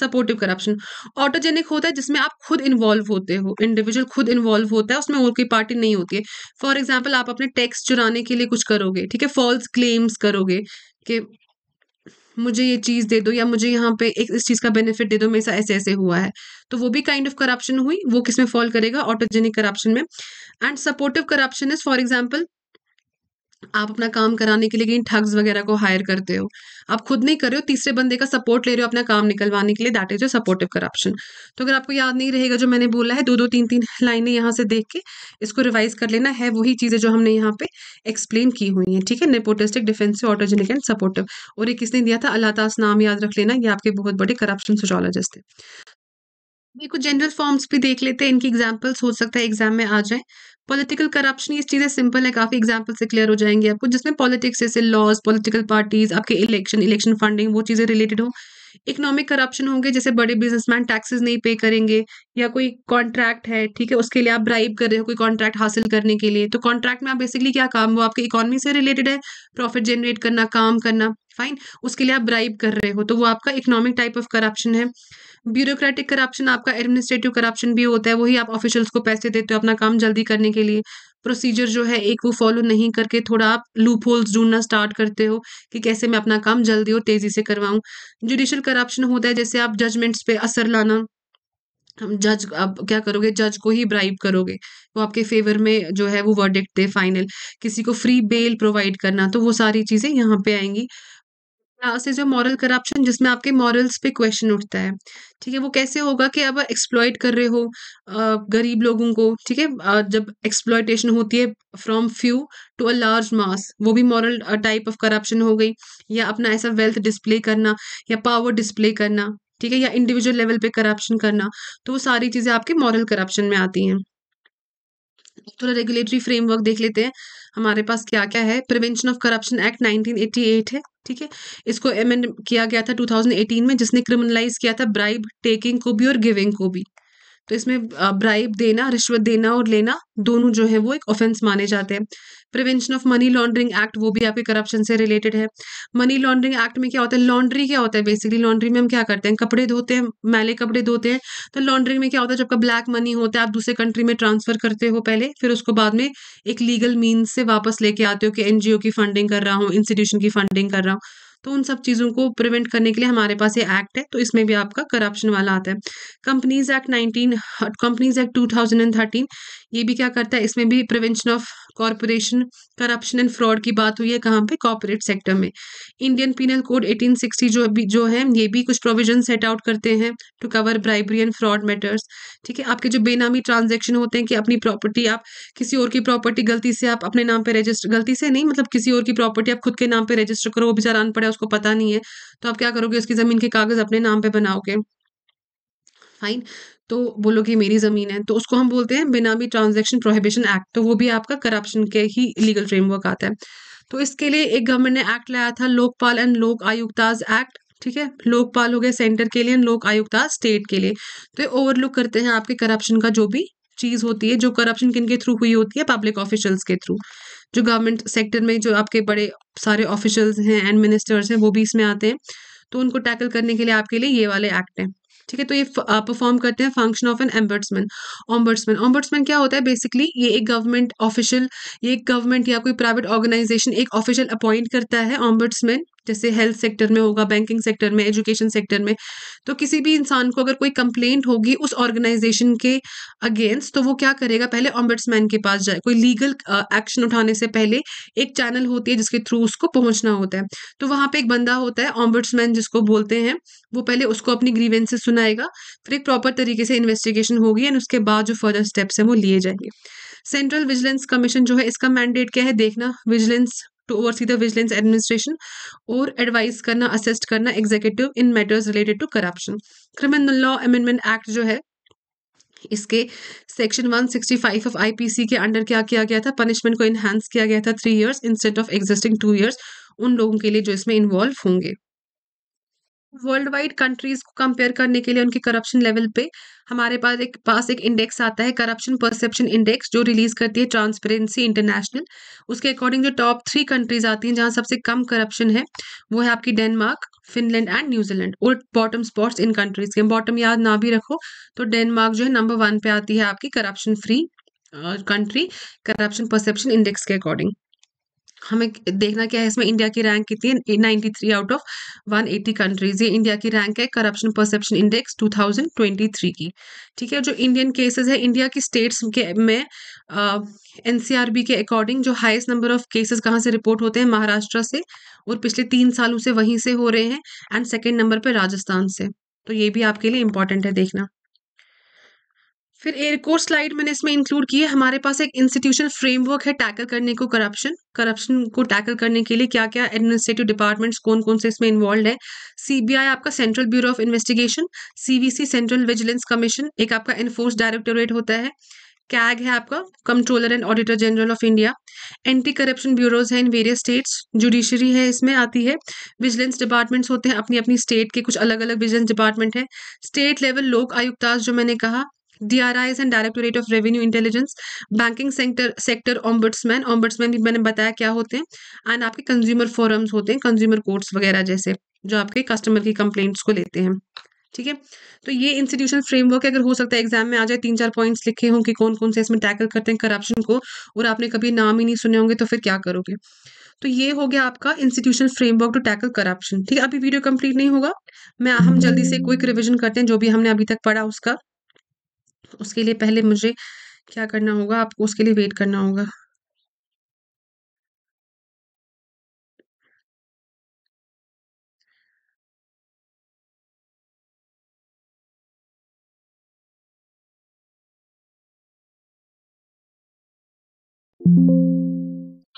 supportive corruption autogenic होता है जिसमें आप खुद इन्वॉल्व होते हो इंडिविजुअल खुद इन्वॉल्व होता है उसमें और कोई पार्टी नहीं होती है फॉर एग्जाम्पल आप अपने टैक्स चुराने के लिए कुछ करोगे ठीक है फॉल्स क्लेम्स करोगे कि मुझे ये चीज़ दे दो या मुझे यहाँ पे एक इस चीज़ का बेनिफिट दे दो मेरे साथ ऐसे ऐसे हुआ है तो वो भी काइंड ऑफ करप्शन हुई वो किस में फॉल करेगा ऑटोजेनिक करप्शन में and supportive corruption is for example आप अपना काम कराने के लिए इन ठग्स वगैरह को हायर करते हो आप खुद नहीं कर रहे हो तीसरे बंदे का सपोर्ट ले रहे हो अपना काम निकलवाने के लिए that is a supportive corruption तो अगर आपको याद नहीं रहेगा जो मैंने बोला है दो दो तीन तीन लाइनें यहाँ से देख के इसको रिवाइज कर लेना है वही चीज़ें जो हमने यहाँ पे एक्सप्लेन की हुई हैं ठीक है nepotistic defensive autogenic and supportive और एक किसने दिया था अल्लाह नाम याद रख लेना ये आपके बहुत बड़े करप्शन सोशोलॉजिस्ट थे कुछ जनरल फॉर्म्स भी देख लेते हैं इनकी एग्जाम्पल्स हो सकता है एग्जाम में आ जाए पॉलिटिकल करप्शन ये चीज़ें सिंपल है काफ़ी एग्जाम्पल से क्लियर हो जाएंगे आपको जिसमें पॉलिटिक्स जैसे लॉज पॉलिटिकल पार्टीज आपके इलेक्शन इलेक्शन फंडिंग वो चीज़ें रिलेटेड हो इकोनॉमिक करप्शन होंगे जैसे बड़े बिजनेसमैन टैक्सेस नहीं पे करेंगे या कोई कॉन्ट्रैक्ट है ठीक है उसके लिए आप ब्राइब कर रहे हो कोई कॉन्ट्रैक्ट हासिल करने के लिए तो कॉन्ट्रैक्ट में आप बेसिकली क्या काम वो आपके इकोनॉमी से रिलेटेड है प्रॉफिट जनरेट करना काम करना फाइन उसके लिए आप ब्राइब कर रहे हो तो वो आपका इकोनॉमिक टाइप ऑफ करप्शन है ब्यूरोक्रेटिक करप्शन आपका एडमिनिस्ट्रेटिव करप्शन भी होता है वही आप ऑफिशियल्स को पैसे देते हो अपना काम जल्दी करने के लिए प्रोसीजर जो है एक वो फॉलो नहीं करके थोड़ा आप लूप होल्स ढूंढना स्टार्ट करते हो कि कैसे मैं अपना काम जल्दी और तेजी से करवाऊँ जुडिशियल करप्शन होता है जैसे आप जजमेंट्स पे असर लाना जज आप क्या करोगे जज को ही ब्राइब करोगे वो आपके फेवर में जो है वो वर्डिक्ट दे फाइनल किसी को फ्री बेल प्रोवाइड करना तो वो सारी चीज़ें यहाँ पे आएंगी क्लासेस है मॉरल करप्शन जिसमें आपके मॉरल्स पे क्वेश्चन उठता है ठीक है वो कैसे होगा कि आप एक्सप्लॉयट कर रहे हो गरीब लोगों को ठीक है जब एक्सप्लॉयटेशन होती है from few to a large mass वो भी मॉरल टाइप ऑफ करप्शन हो गई या अपना ऐसा वेल्थ डिस्प्ले करना या पावर डिस्प्ले करना ठीक है या इंडिविजुअल लेवल पे करप्शन करना तो वो सारी चीज़ें आपके मॉरल करप्शन में आती हैं थोड़ा रेगुलेटरी फ्रेमवर्क देख लेते हैं हमारे पास क्या क्या है प्रिवेंशन ऑफ करप्शन एक्ट 1988 है ठीक है इसको एमेंड किया गया था 2018 में जिसने क्रिमिनलाइज किया था ब्राइब टेकिंग को भी और गिविंग को भी तो इसमें ब्राइब देना रिश्वत देना और लेना दोनों जो है वो एक ऑफेंस माने जाते हैं prevention of money laundering act वो भी आपके करप्शन से रिलेटेड है मनी लॉन्ड्रिंग एक्ट में क्या होता है लॉन्ड्री क्या होता है बेसिकली लॉन्ड्री में हम क्या करते हैं कपड़े धोते हैं मैले कपड़े धोते हैं तो लॉन्ड्रिंग में क्या होता है जब का ब्लैक मनी होता है आप दूसरे कंट्री में ट्रांसफर करते हो पहले फिर उसको बाद में एक लीगल मीन से वापस लेके आते हो कि एनजीओ की फंडिंग कर रहा हूँ इंस्टीट्यूशन की फंडिंग कर रहा हूँ तो उन सब चीज़ों को प्रिवेंट करने के लिए हमारे पास ये एक्ट है तो इसमें भी आपका करप्शन वाला आता है companies act nineteen companies act two thousand and thirteen ये भी क्या करता है इसमें भी prevention of corporation corruption and fraud की बात हुई है कहाँ पे कॉर्पोरेट सेक्टर में इंडियन पीनल कोड 1860 जो भी जो है ये भी कुछ प्रोविजन सेट आउट करते हैं to cover bribery and fraud matters ठीक है आपके जो बेनामी ट्रांजेक्शन होते हैं कि अपनी प्रॉपर्टी आप किसी और की प्रॉपर्टी गलती से आप अपने नाम पर रजिस्टर गलती से नहीं मतलब किसी और की प्रॉपर्टी आप खुद के नाम पर रजिस्टर करो वो बेचारा अनपढ़ है उसको पता नहीं है तो आप क्या करोगे उसकी ज़मीन के कागज़ अपने नाम पर बनाओगे फाइन तो बोलो कि मेरी ज़मीन है तो उसको हम बोलते हैं भी ट्रांजेक्शन प्रोहिबिशन एक्ट तो वो भी आपका करप्शन के ही लीगल फ्रेमवर्क आता है तो इसके लिए एक गवर्नमेंट ने एक्ट लाया था लोकपाल एंड लोक आयुक्ताज एक्ट ठीक है लोकपाल हो गए सेंटर के लिए एंड लोक आयुक्ता स्टेट के लिए तो ये ओवरलुक करते हैं आपके करप्शन का जो भी चीज़ होती है जो करप्शन किन के थ्रू हुई होती है पब्लिक ऑफिशियल्स के थ्रू जो गवर्नमेंट सेक्टर में जो आपके बड़े सारे ऑफिशियल्स हैं एंड मिनिस्टर्स हैं वो भी इसमें आते हैं तो उनको टैकल करने के लिए आपके लिए ये वाले एक्ट हैं ठीक है तो ये परफॉर्म करते हैं function of an ombudsman ombudsman ombudsman क्या होता है बेसिकली ये एक गवर्नमेंट ऑफिशियल ये एक गवर्नमेंट या कोई प्राइवेट ऑर्गेनाइजेशन एक ऑफिशियल अपॉइंट करता है ऑम्बर्ट्समैन जैसे हेल्थ सेक्टर में होगा बैंकिंग सेक्टर में एजुकेशन सेक्टर में तो किसी भी इंसान को अगर कोई कंप्लेंट होगी उस ऑर्गेनाइजेशन के अगेंस्ट तो वो क्या करेगा पहले ऑम्बर्ट्समैन के पास जाए कोई लीगल एक्शन उठाने से पहले एक चैनल होती है जिसके थ्रू उसको पहुंचना होता है तो वहां पे एक बंदा होता है ऑम्बर्ट्समैन जिसको बोलते हैं वो पहले उसको अपनी ग्रीवेंसेस सुनाएगा फिर एक प्रॉपर तरीके से इन्वेस्टिगेशन होगी एंड उसके बाद जो फर्दर स्टेप्स हैं वो लिए जाएंगे सेंट्रल विजिलेंस कमीशन जो है इसका मैंडेट क्या है देखना vigilance to see the vigilance administration और एडवाइस करना असिस्ट करना executive in matters related to corruption criminal law amendment act जो है इसके सेक्शन 165 ऑफ आईपीसी के अंडर क्या किया गया था पनिशमेंट को इन्हांस किया गया था three years instead of existing two years उन लोगों के लिए जो इसमें इन्वॉल्व होंगे वर्ल्ड वाइड कंट्रीज को कंपेयर करने के लिए उनके करप्शन लेवल पे हमारे पास एक पास एक इंडेक्स आता है करप्शन परसेप्शन इंडेक्स जो रिलीज करती है ट्रांसपेरेंसी इंटरनेशनल उसके अकॉर्डिंग जो टॉप थ्री कंट्रीज आती हैं जहाँ सबसे कम करप्शन है वो है आपकी डेनमार्क फिनलैंड एंड न्यूजीलैंड और बॉटम स्पॉट्स इन कंट्रीज के बॉटम याद ना भी रखो तो डेनमार्क जो है नंबर वन पे आती है आपकी corruption free country corruption perception index के अकॉर्डिंग हमें देखना क्या है इसमें इंडिया की रैंक कितनी है ninety three out of one eighty countries ये इंडिया की रैंक है corruption perception index two thousand twenty three की ठीक है जो इंडियन केसेस है इंडिया की स्टेट्स के में एन सी आर बी के अकॉर्डिंग जो हाइस्ट नंबर ऑफ केसेस कहाँ से रिपोर्ट होते हैं महाराष्ट्र से और पिछले तीन सालों से वहीं से हो रहे हैं एंड सेकेंड नंबर पर राजस्थान से तो ये भी आपके लिए इंपॉर्टेंट है देखना फिर एयरकोर स्लाइड मैंने इसमें इंक्लूड की है हमारे पास एक इंस्टीट्यूशन फ्रेमवर्क है टैकल करने को करप्शन करप्शन को टैकल करने के लिए क्या क्या एडमिनिस्ट्रेटिव डिपार्टमेंट्स कौन कौन से इसमें इन्वॉल्व है सीबीआई आपका central bureau of investigation CVC central vigilance commission एक आपका एनफोर्स डायरेक्टोरेट होता है कैग है आपका controller and auditor general of India anti corruption bureaus हैं इन वेरियस स्टेट्स जुडिशरी है इसमें आती है विजिलेंस डिपार्टमेंट्स होते हैं अपनी अपनी स्टेट के कुछ अलग अलग विजिलेंस डिपार्टमेंट हैं स्टेट लेवल लोक आयुक्ताज जो मैंने कहा DRIs and directorate of revenue intelligence banking sector sector ombudsman ombudsman भी मैंने बताया क्या होते हैं एंड आपके कंज्यूमर फोरम्स होते हैं कंज्यूमर कोर्ट्स वगैरह जैसे जो आपके कस्टमर की कंप्लेंट्स को लेते हैं ठीक है तो ये इंस्टीट्यूशन फ्रेमवर्क अगर हो सकता है एग्जाम में आ जाए तीन चार पॉइंट्स लिखे हों कि कौन कौन से इसमें टैकल करते हैं करप्शन को और आपने कभी नाम ही नहीं सुने होंगे तो फिर क्या करोगे तो ये हो गया आपका institution framework to tackle corruption ठीक है अभी वीडियो कंप्लीट नहीं होगा मैं हम जल्दी से क्विक रिविजन करते हैं जो भी हमने अभी तक पढ़ा उसका उसके लिए पहले मुझे क्या करना होगा आपको उसके लिए वेट करना होगा thank you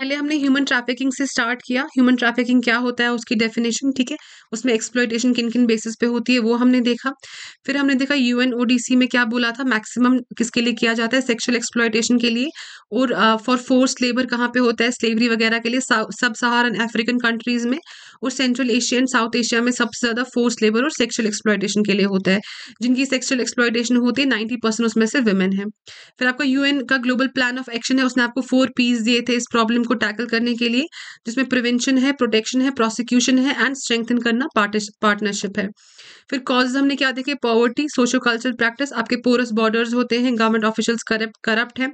पहले हमने ह्यूमन ट्रैफिकिंग से स्टार्ट किया ह्यूमन ट्रैफिकिंग क्या होता है उसकी डेफिनेशन ठीक है उसमें एक्सप्लोइटेशन किन किन बेसिस पे होती है वो हमने देखा फिर हमने देखा यू एन में क्या बोला था मैक्सिमम किसके लिए किया जाता है सेक्शुअल एक्सप्लोइटेशन के लिए और फॉर फोर्स लेबर कहाँ पे होता है स्लेवरी वगैरह के लिए सब सहारन अफ्रीकन कंट्रीज में और central Asia and South Asia में सबसे ज़्यादा फोर्स लेबर और सेक्शुअल एक्सप्लोइटेशन के लिए होता है जिनकी सेक्शुअल एक्सप्लोइटेशन होती है नाइन्टी परसेंट उसमें से वुमेन है फिर आपका यूएन का ग्लोबल प्लान ऑफ एक्शन है उसने आपको फोर पीस दिए थे इस प्रॉब्लम को को टैकल करने के लिए जिसमें प्रिवेंशन है प्रोटेक्शन है प्रोसिक्यूशन है एंड स्ट्रेंथन करना पार्टनरशिप है फिर कॉजेज हमने क्या देखे पॉवर्टी सोशो कल्चरल प्रैक्टिस आपके पोरस बॉर्डर्स होते हैं गवर्नमेंट ऑफिशियल्स करप्ट है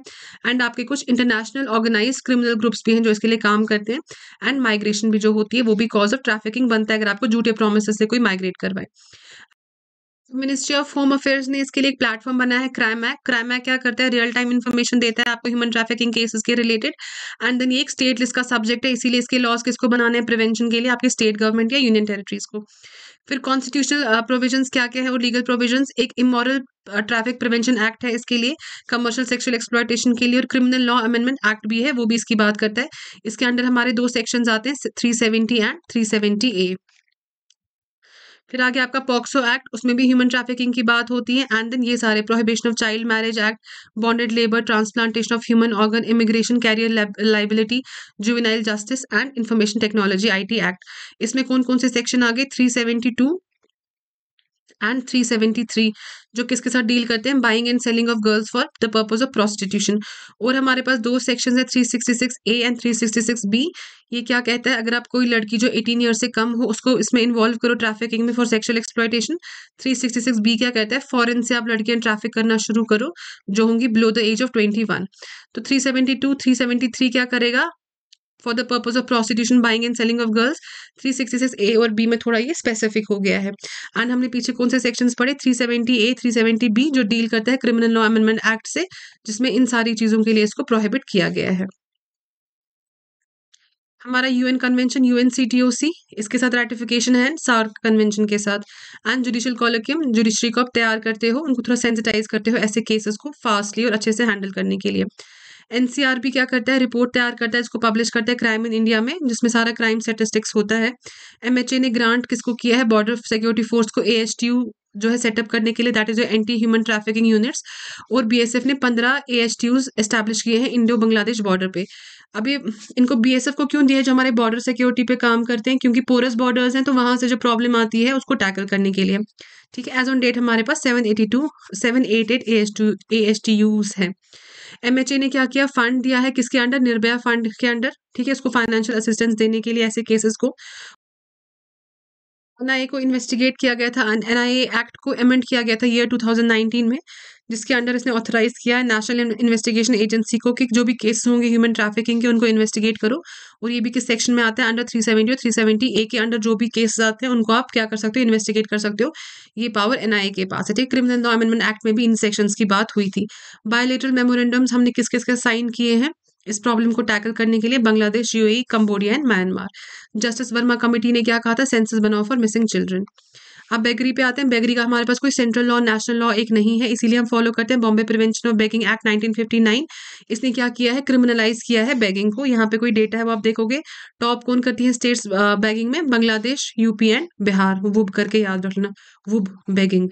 एंड आपके कुछ इंटरनेशनल ऑर्गेनाइज क्रिमिनल ग्रुप्स भी हैं जो इसके लिए काम करते हैं एंड माइग्रेशन भी जो होती है वो भी कॉज ऑफ ट्रैफिकिंग बनता है अगर आपको झूठे प्रोमिस से कोई माइग्रेट करवाए मिनिस्ट्री ऑफ होम अफेयर्स ने इसके लिए एक प्लेटफॉर्म बनाया है क्राइम एक्ट क्राइम एक्ट क्या करता है रियल टाइम इन्फॉर्मेशन देता है आपको ह्यूमन ट्रैफिकिंग केसेस के रिलेटेड एंड देन ये एक स्टेट लिस्ट का सब्जेक्ट है इसीलिए इसके लॉज किसको बनाने हैं प्रिवेंशन के लिए आपके स्टेट गवर्नमेंट या यूनियन टेरिटरीज को फिर कॉन्स्टिट्यूशनल प्रोविजन uh, क्या क्या है और लीगल प्रोविजन एक इमोरल ट्रैफिक प्रिवेंशन एक्ट है इसके लिए कमर्शियल सेक्सुअल एक्सप्लॉयटेशन के लिए और क्रिमिनल लॉ अमेंडमेंट एक्ट भी है वो भी इसकी बात करता है इसके अंडर हमारे दो सेक्शन आते हैं three seventy and three seventy A फिर आगे आपका पॉक्सो एक्ट उसमें भी ह्यूमन ट्रैफिकिंग की बात होती है एंड देन ये सारे prohibition of child marriage act bonded labour transplantation of human organ immigration carrier liability juvenile justice and information technology IT act इसमें कौन कौन से सेक्शन आ गए three seventy two and three seventy three जो किसके साथ डील करते हैं buying and selling of girls for the purpose of prostitution और हमारे पास दो सेक्शन है three sixty six A and three sixty six B ये क्या कहता है अगर आप कोई लड़की जो एटीन ईयर से कम हो उसको इसमें इन्वॉल्व करो ट्रैफिकिंग में for three sixty six B क्या कहता है फॉरन से आप लड़कियां ट्रैफिक करना शुरू करो जो होंगी below the age of twenty one तो three three seventy two seventy three क्या करेगा for the purpose of prostitution buying and selling of girls three sixty six A और बी में थोड़ा ये स्पेसिफिक हो गया है एंड हमने पीछे कौन से सेक्शन पढ़े three seventy A three seventy B जो डील करता है क्रिमिनल लॉ अमेंडमेंट एक्ट से जिसमें इन सारी चीज़ों के लिए इसको प्रोहिबिट किया गया है हमारा यूएन कन्वेंशन यूएन सीटीओसी इसके साथ रेटिफिकेशन है सार्क कन्वेंशन के साथ एंड जुडिशियल कॉलोकियम जुडिशरी को आप तैयार करते हो उनको थोड़ा सेंसिटाइज करते हो ऐसे केसेस को फास्टली और अच्छे से हैंडल करने के लिए एनसीआरबी क्या करता है रिपोर्ट तैयार करता है इसको पब्लिश करता है क्राइम इन इंडिया में जिसमें सारा क्राइम स्टेटिस्टिक्स होता है एमएचए ने ग्रांट किसको किया है बॉर्डर सिक्योरिटी फोर्स को ए जो है सेटअप करने के लिए that is anti human trafficking units और बीएसएफ ने पंद्रह ए एच यूज़ एस्टैब्लिश किए हैं इंडो बांग्लादेश बॉर्डर पे अभी इनको बीएसएफ को क्यों दिया जो हमारे बॉर्डर सिक्योरिटी पे काम करते हैं क्योंकि पोरस बॉर्डर्स हैं तो वहाँ से जो प्रॉब्लम आती है उसको टैकल करने के लिए ठीक है एज ऑन डेट हमारे पास seven eighty two seven eight eight A S two A S T Us हैं एमएचए ने क्या किया फंड दिया है किसके अंडर निर्भया फंड के अंडर ठीक है इसको फाइनेंशियल असिस्टेंस देने के लिए ऐसे केसेस को एनआईए को इन्वेस्टिगेट किया गया था एनआईए एक्ट को एमेंड किया गया था ईयर 2019 में जिसके अंडर इसने ऑथराइज किया है नेशनल इन्वेस्टिगेशन एजेंसी को कि जो भी केसेस होंगे ह्यूमन ट्रैफिकिंग के उनको इन्वेस्टिगेट करो और ये भी किस सेक्शन में आता है अंडर थ्री सेवेंटी और थ्री सेवेंटी ए के अंडर जो भी केस आते हैं उनको आप क्या कर सकते हो इन्वेस्टिगेट कर सकते हो ये पावर एन के पास है ठीक क्रिमिनल लॉ अमेंडमेंट एक्ट में भी इन सेक्शन की बात हुई थी बायोलेटरल मेमोरेंडम्स हमने किस किस के साइन किए हैं इस प्रॉब्लम को टैकल करने के लिए Bangladesh UAE Cambodia and Myanmar justice Verma committee ने क्या कहा था सेंसस बनाओ फॉर मिसिंग चिल्ड्रन अब बेगरी पे आते हैं बेगरी का हमारे पास कोई सेंट्रल लॉ नेशनल लॉ एक नहीं है इसीलिए हम फॉलो करते हैं Bombay prevention of begging act 1959 इसने क्या किया है क्रिमिनलाइज किया है बैगिंग को यहाँ पे कोई डेटा है वो आप देखोगे टॉप कौन करती है स्टेट्स बैगिंग में बांग्लादेश यूपी एंड बिहार वुब करके याद रख लेना वुब बैगिंग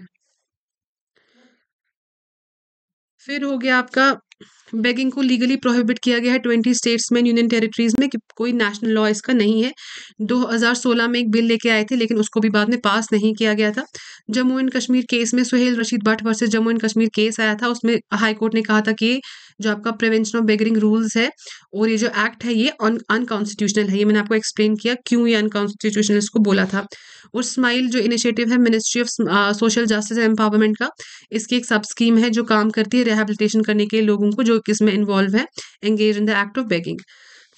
फिर हो गया आपका बेगिंग को लीगली प्रोहिबिट किया गया है ट्वेंटी स्टेट्स में यूनियन टेरिटरीज में कोई नेशनल लॉ इसका नहीं है 2016 में एक बिल लेके आए थे लेकिन उसको भी बाद में पास नहीं किया गया था जम्मू एंड कश्मीर केस में Suhail Rashid Bhatt versus Jammu and Kashmir case आया था उसमें हाईकोर्ट ने कहा था कि जो आपका प्रिवेंशन ऑफ बेगरिंग रूल्स है और ये जो एक्ट है ये अनकॉन्स्टिट्यूशनल है ये मैंने आपको एक्सप्लेन किया क्यों ये अनकॉन्स्टिट्यूशनल इसको बोला था और स्माइल जो इनिशिएटिव है ministry of social justice and empowerment का इसकी एक सब स्कीम है जो काम करती है रिहेबिलिटेशन करने के लोगों को जो लोग किस में इन्वॉल्व है engage in the act of begging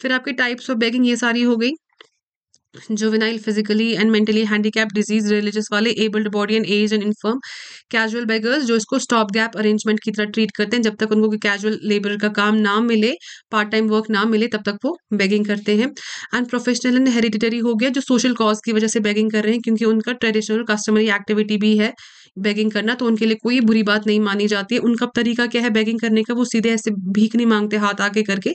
फिर आपके टाइप्स ऑफ बेगिंग ये सारी हो गई जो juvenile physically and mentally handicap disease religious वाले abled body and age and infirm casual beggars जो इसको स्टॉप गैप अरेंजमेंट की तरह ट्रीट करते हैं जब तक उनको कैजुअल लेबर का काम ना मिले पार्ट टाइम वर्क ना मिले तब तक वो बेगिंग करते हैं एंड प्रोफेशनल एंड हेरिडिटरी हो गया जो सोशल कॉज की वजह से बेगिंग कर रहे हैं क्योंकि उनका ट्रेडिशनल कस्टमरी एक्टिविटी भी है बैगिंग करना तो उनके लिए कोई बुरी बात नहीं मानी जाती है उनका तरीका क्या है बैगिंग करने का वो सीधे ऐसे भीख नहीं मांगते हाथ आगे करके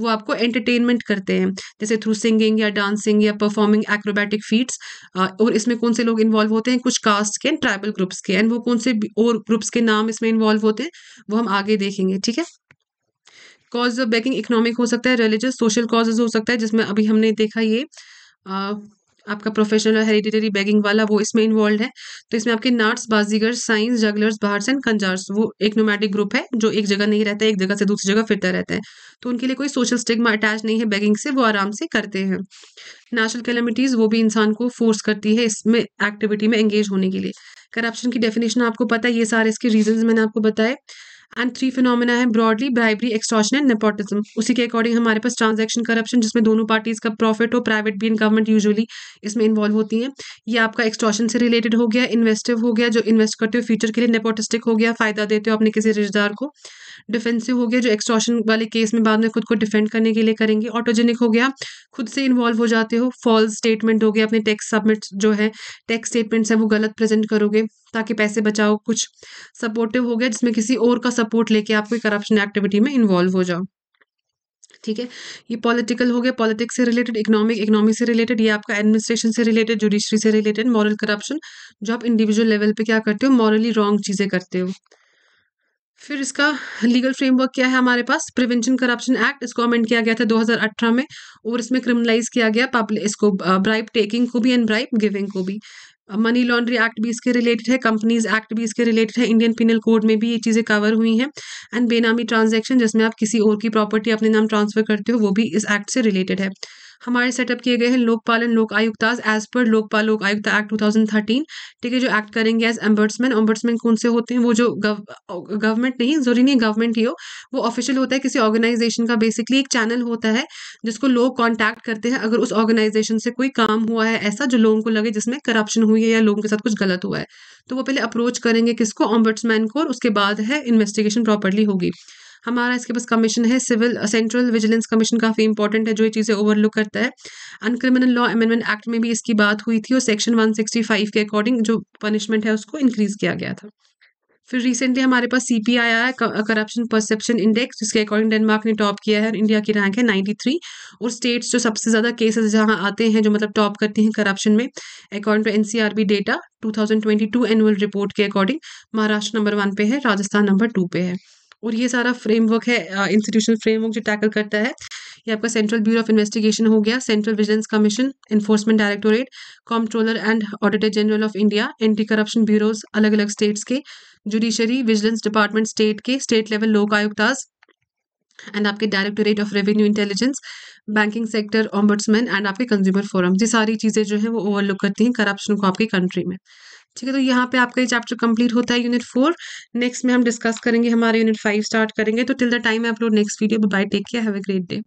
वो आपको एंटरटेनमेंट करते हैं जैसे थ्रू सिंगिंग या डांसिंग या परफॉर्मिंग एक्रोबैटिक फीट्स और इसमें कौन से लोग इन्वॉल्व होते हैं कुछ कास्ट के एंड ट्राइबल ग्रुप्स के एंड वो कौन से और ग्रुप्स के नाम इसमें इन्वॉल्व होते हैं वो हम आगे देखेंगे ठीक है कॉज ऑफ बैगिंग इकोनॉमिक हो सकता है रिलीजियस सोशल कॉजेज हो सकता है जिसमें अभी हमने देखा ये आपका प्रोफेशनल और हेरिडिटरी बैगिंग वाला वो इसमें इन्वॉल्व है तो इसमें आपके नाट्स बाजीगर साइंस जगलर्स बाहर एंड कंजार्स वो एक नोमैटिक ग्रुप है जो एक जगह नहीं रहता है एक जगह से दूसरी जगह फिरता रहता है तो उनके लिए कोई सोशल स्टिग्मा अटैच नहीं है बैगिंग से वो आराम से करते हैं नेशनल कैलमिटीज़ वो भी इंसान को फोर्स करती है इसमें एक्टिविटी में एंगेज होने के लिए करप्शन की डेफिनेशन आपको पता है ये सारे इसके रीजन मैंने आपको बताए एंड थ्री फिनोमिना है broadly bribery extortion and nepotism उसी के अकॉर्डिंग हमारे पास ट्रांजेक्शन करप्शन जिसमें दोनों पार्टीज का प्रॉफिट हो प्राइवेट भी एंड गवर्नमेंट यूजुअली इसमें इन्वॉल्व होती है ये आपका एक्सटॉशन से रिलेटेड हो गया इन्वेस्टिव हो गया जो इन्वेस्ट करते हो फ्यूचर के लिए नेपोटिस्टिक हो गया फायदा देते हो अपने किसी रिश्तेदार को डिफेंसिव हो गया जो एक्सट्रॉशन वाले केस में बाद में खुद को डिफेंड करने के लिए करेंगे ऑटोजेनिक हो गया खुद से इन्वॉल्व हो जाते हो फॉल्स स्टेटमेंट हो गया अपने टैक्स सबमिट जो है टैक्स स्टेटमेंट्स है वो गलत प्रेजेंट करोगे ताकि पैसे बचाओ कुछ सपोर्टिव हो गया जिसमें किसी और का सपोर्ट लेके आप कोई करप्शन एक्टिविटी में इन्वॉल्व हो जाओ ठीक है ये पॉलिटिकल हो गया पॉलिटिक्स से रिलेटेड इकोनॉमिक इकोनॉमी से रिलेटेड ये आपका एडमिनिस्ट्रेशन से रिलेटेड जुडिशरी से रिलेटेड मॉरल करप्शन जो आप इंडिविजुअल लेवल पे क्या करते हो मॉरली रॉन्ग चीज़ें करते हो फिर इसका लीगल फ्रेमवर्क क्या है हमारे पास प्रिवेंशन करप्शन एक्ट इसको अमेंड किया गया था 2018 में और इसमें क्रिमिनलाइज किया गया पब्लिक इसको ब्राइब uh, टेकिंग को भी एंड ब्राइब गिविंग को भी मनी लॉन्ड्री एक्ट भी इसके रिलेटेड है कंपनीज एक्ट भी इसके रिलेटेड है इंडियन पिनल कोड में भी ये चीज़ें कवर हुई हैं एंड बेनामी ट्रांजेक्शन जिसमें आप किसी और की प्रॉपर्टी अपने नाम ट्रांसफर करते हो वो भी इस एक्ट से रिलेटेड है हमारे सेटअप किए गए हैं लोकपाल एंड लोक आयुक्ताज एज पर लोकपाल लोक आयुक्त एक्ट 2013 ठीक है जो एक्ट करेंगे एज एम्बर्ट्समैन एम्बर्ट्समैन कौन से होते हैं वो जो गवर्नमेंट नहीं जरूरी नहीं गवर्नमेंट ही हो वो ऑफिशियल होता है किसी ऑर्गेनाइजेशन का बेसिकली एक चैनल होता है जिसको लोग कॉन्टैक्ट करते हैं अगर उस ऑर्गेनाइजेशन से कोई काम हुआ है ऐसा जो लोगों को लगे जिसमें करप्शन हुई है या लोगों के साथ कुछ गलत हुआ है तो वो पहले अप्रोच करेंगे किसको ऑम्बर्ट्समैन को और उसके बाद है इन्वेस्टिगेशन प्रॉपरली होगी हमारा इसके पास कमीशन है सिविल सेंट्रल विजिलेंस कमीशन काफ़ी इंपॉर्टेंट है जो ये चीज़ें ओवरलुक करता है अनक्रिमिनल लॉ अमेंडमेंट एक्ट में भी इसकी बात हुई थी और सेक्शन 165 के अकॉर्डिंग जो पनिशमेंट है उसको इंक्रीज किया गया था फिर रिसेंटली हमारे पास सी पी आई आया है करप्शन परसेप्शन इंडेक्स जिसके अकॉर्डिंग डेनमार्क ने टॉप किया है और इंडिया की रैंक है 93 और स्टेट्स जो सबसे ज़्यादा केसेस जहां आते हैं जो मतलब टॉप करती हैं करप्शन में according to NCRB data 2022 annual report के अकॉर्डिंग महाराष्ट्र नंबर वन पे है राजस्थान नंबर टू पे है और ये सारा फ्रेमवर्क है इंस्टीट्यूशनल फ्रेमवर्क जो टैकल करता है ये आपका सेंट्रल ब्यूरो ऑफ इन्वेस्टिगेशन हो गया central vigilance commission enforcement directorate comptroller and auditor general of India anti corruption bureaus अलग अलग स्टेट्स के जुडिशरी विजिलेंस डिपार्टमेंट स्टेट के state level Lokayuktas and आपके directorate of revenue intelligence banking sector ombudsman and आपके consumer forum ये सारी चीज़ें जो है वो ओवरलुक करती हैं करप्शन को आपकी कंट्री में ठीक है तो यहाँ पे आपका ये चैप्टर कंप्लीट होता है यूनिट फोर नेक्स्ट में हम डिस्कस करेंगे हमारे यूनिट फाइव स्टार्ट करेंगे तो टिल द टाइम आप लोग next video bye take care have a great day